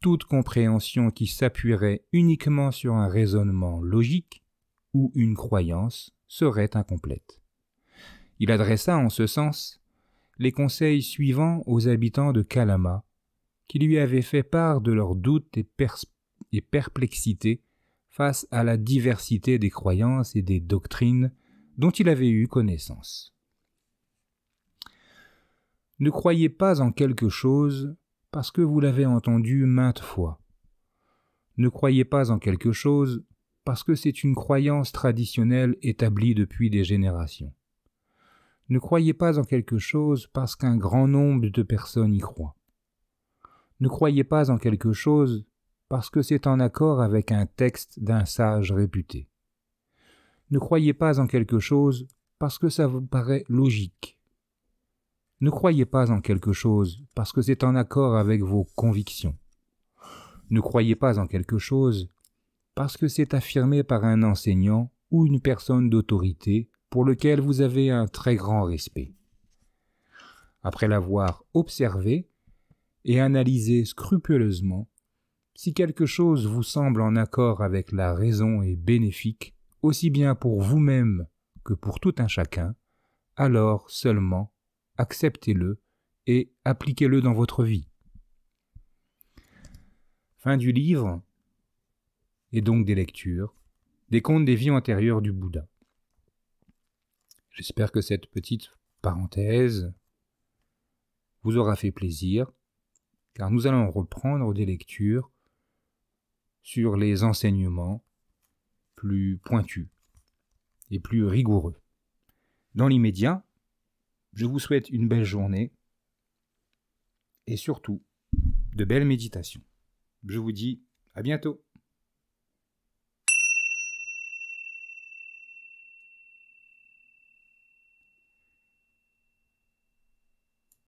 toute compréhension qui s'appuierait uniquement sur un raisonnement logique ou une croyance serait incomplète. Il adressa en ce sens les conseils suivants aux habitants de Kalama, qui lui avaient fait part de leurs doutes et, et perplexités face à la diversité des croyances et des doctrines dont il avait eu connaissance. Ne croyez pas en quelque chose parce que vous l'avez entendu maintes fois. Ne croyez pas en quelque chose parce que c'est une croyance traditionnelle établie depuis des générations. Ne croyez pas en quelque chose parce qu'un grand nombre de personnes y croient. Ne croyez pas en quelque chose parce que c'est en accord avec un texte d'un sage réputé. Ne croyez pas en quelque chose parce que ça vous paraît logique ne croyez pas en quelque chose parce que c'est en accord avec vos convictions. Ne croyez pas en quelque chose parce que c'est affirmé par un enseignant ou une personne d'autorité pour lequel vous avez un très grand respect. Après l'avoir observé et analysé scrupuleusement, si quelque chose vous semble en accord avec la raison et bénéfique, aussi bien pour vous-même que pour tout un chacun, alors seulement acceptez-le et appliquez-le dans votre vie. Fin du livre, et donc des lectures, des contes des vies antérieures du Bouddha. J'espère que cette petite parenthèse vous aura fait plaisir, car nous allons reprendre des lectures sur les enseignements plus pointus et plus rigoureux. Dans l'immédiat, je vous souhaite une belle journée et surtout de belles méditations. Je vous dis à bientôt.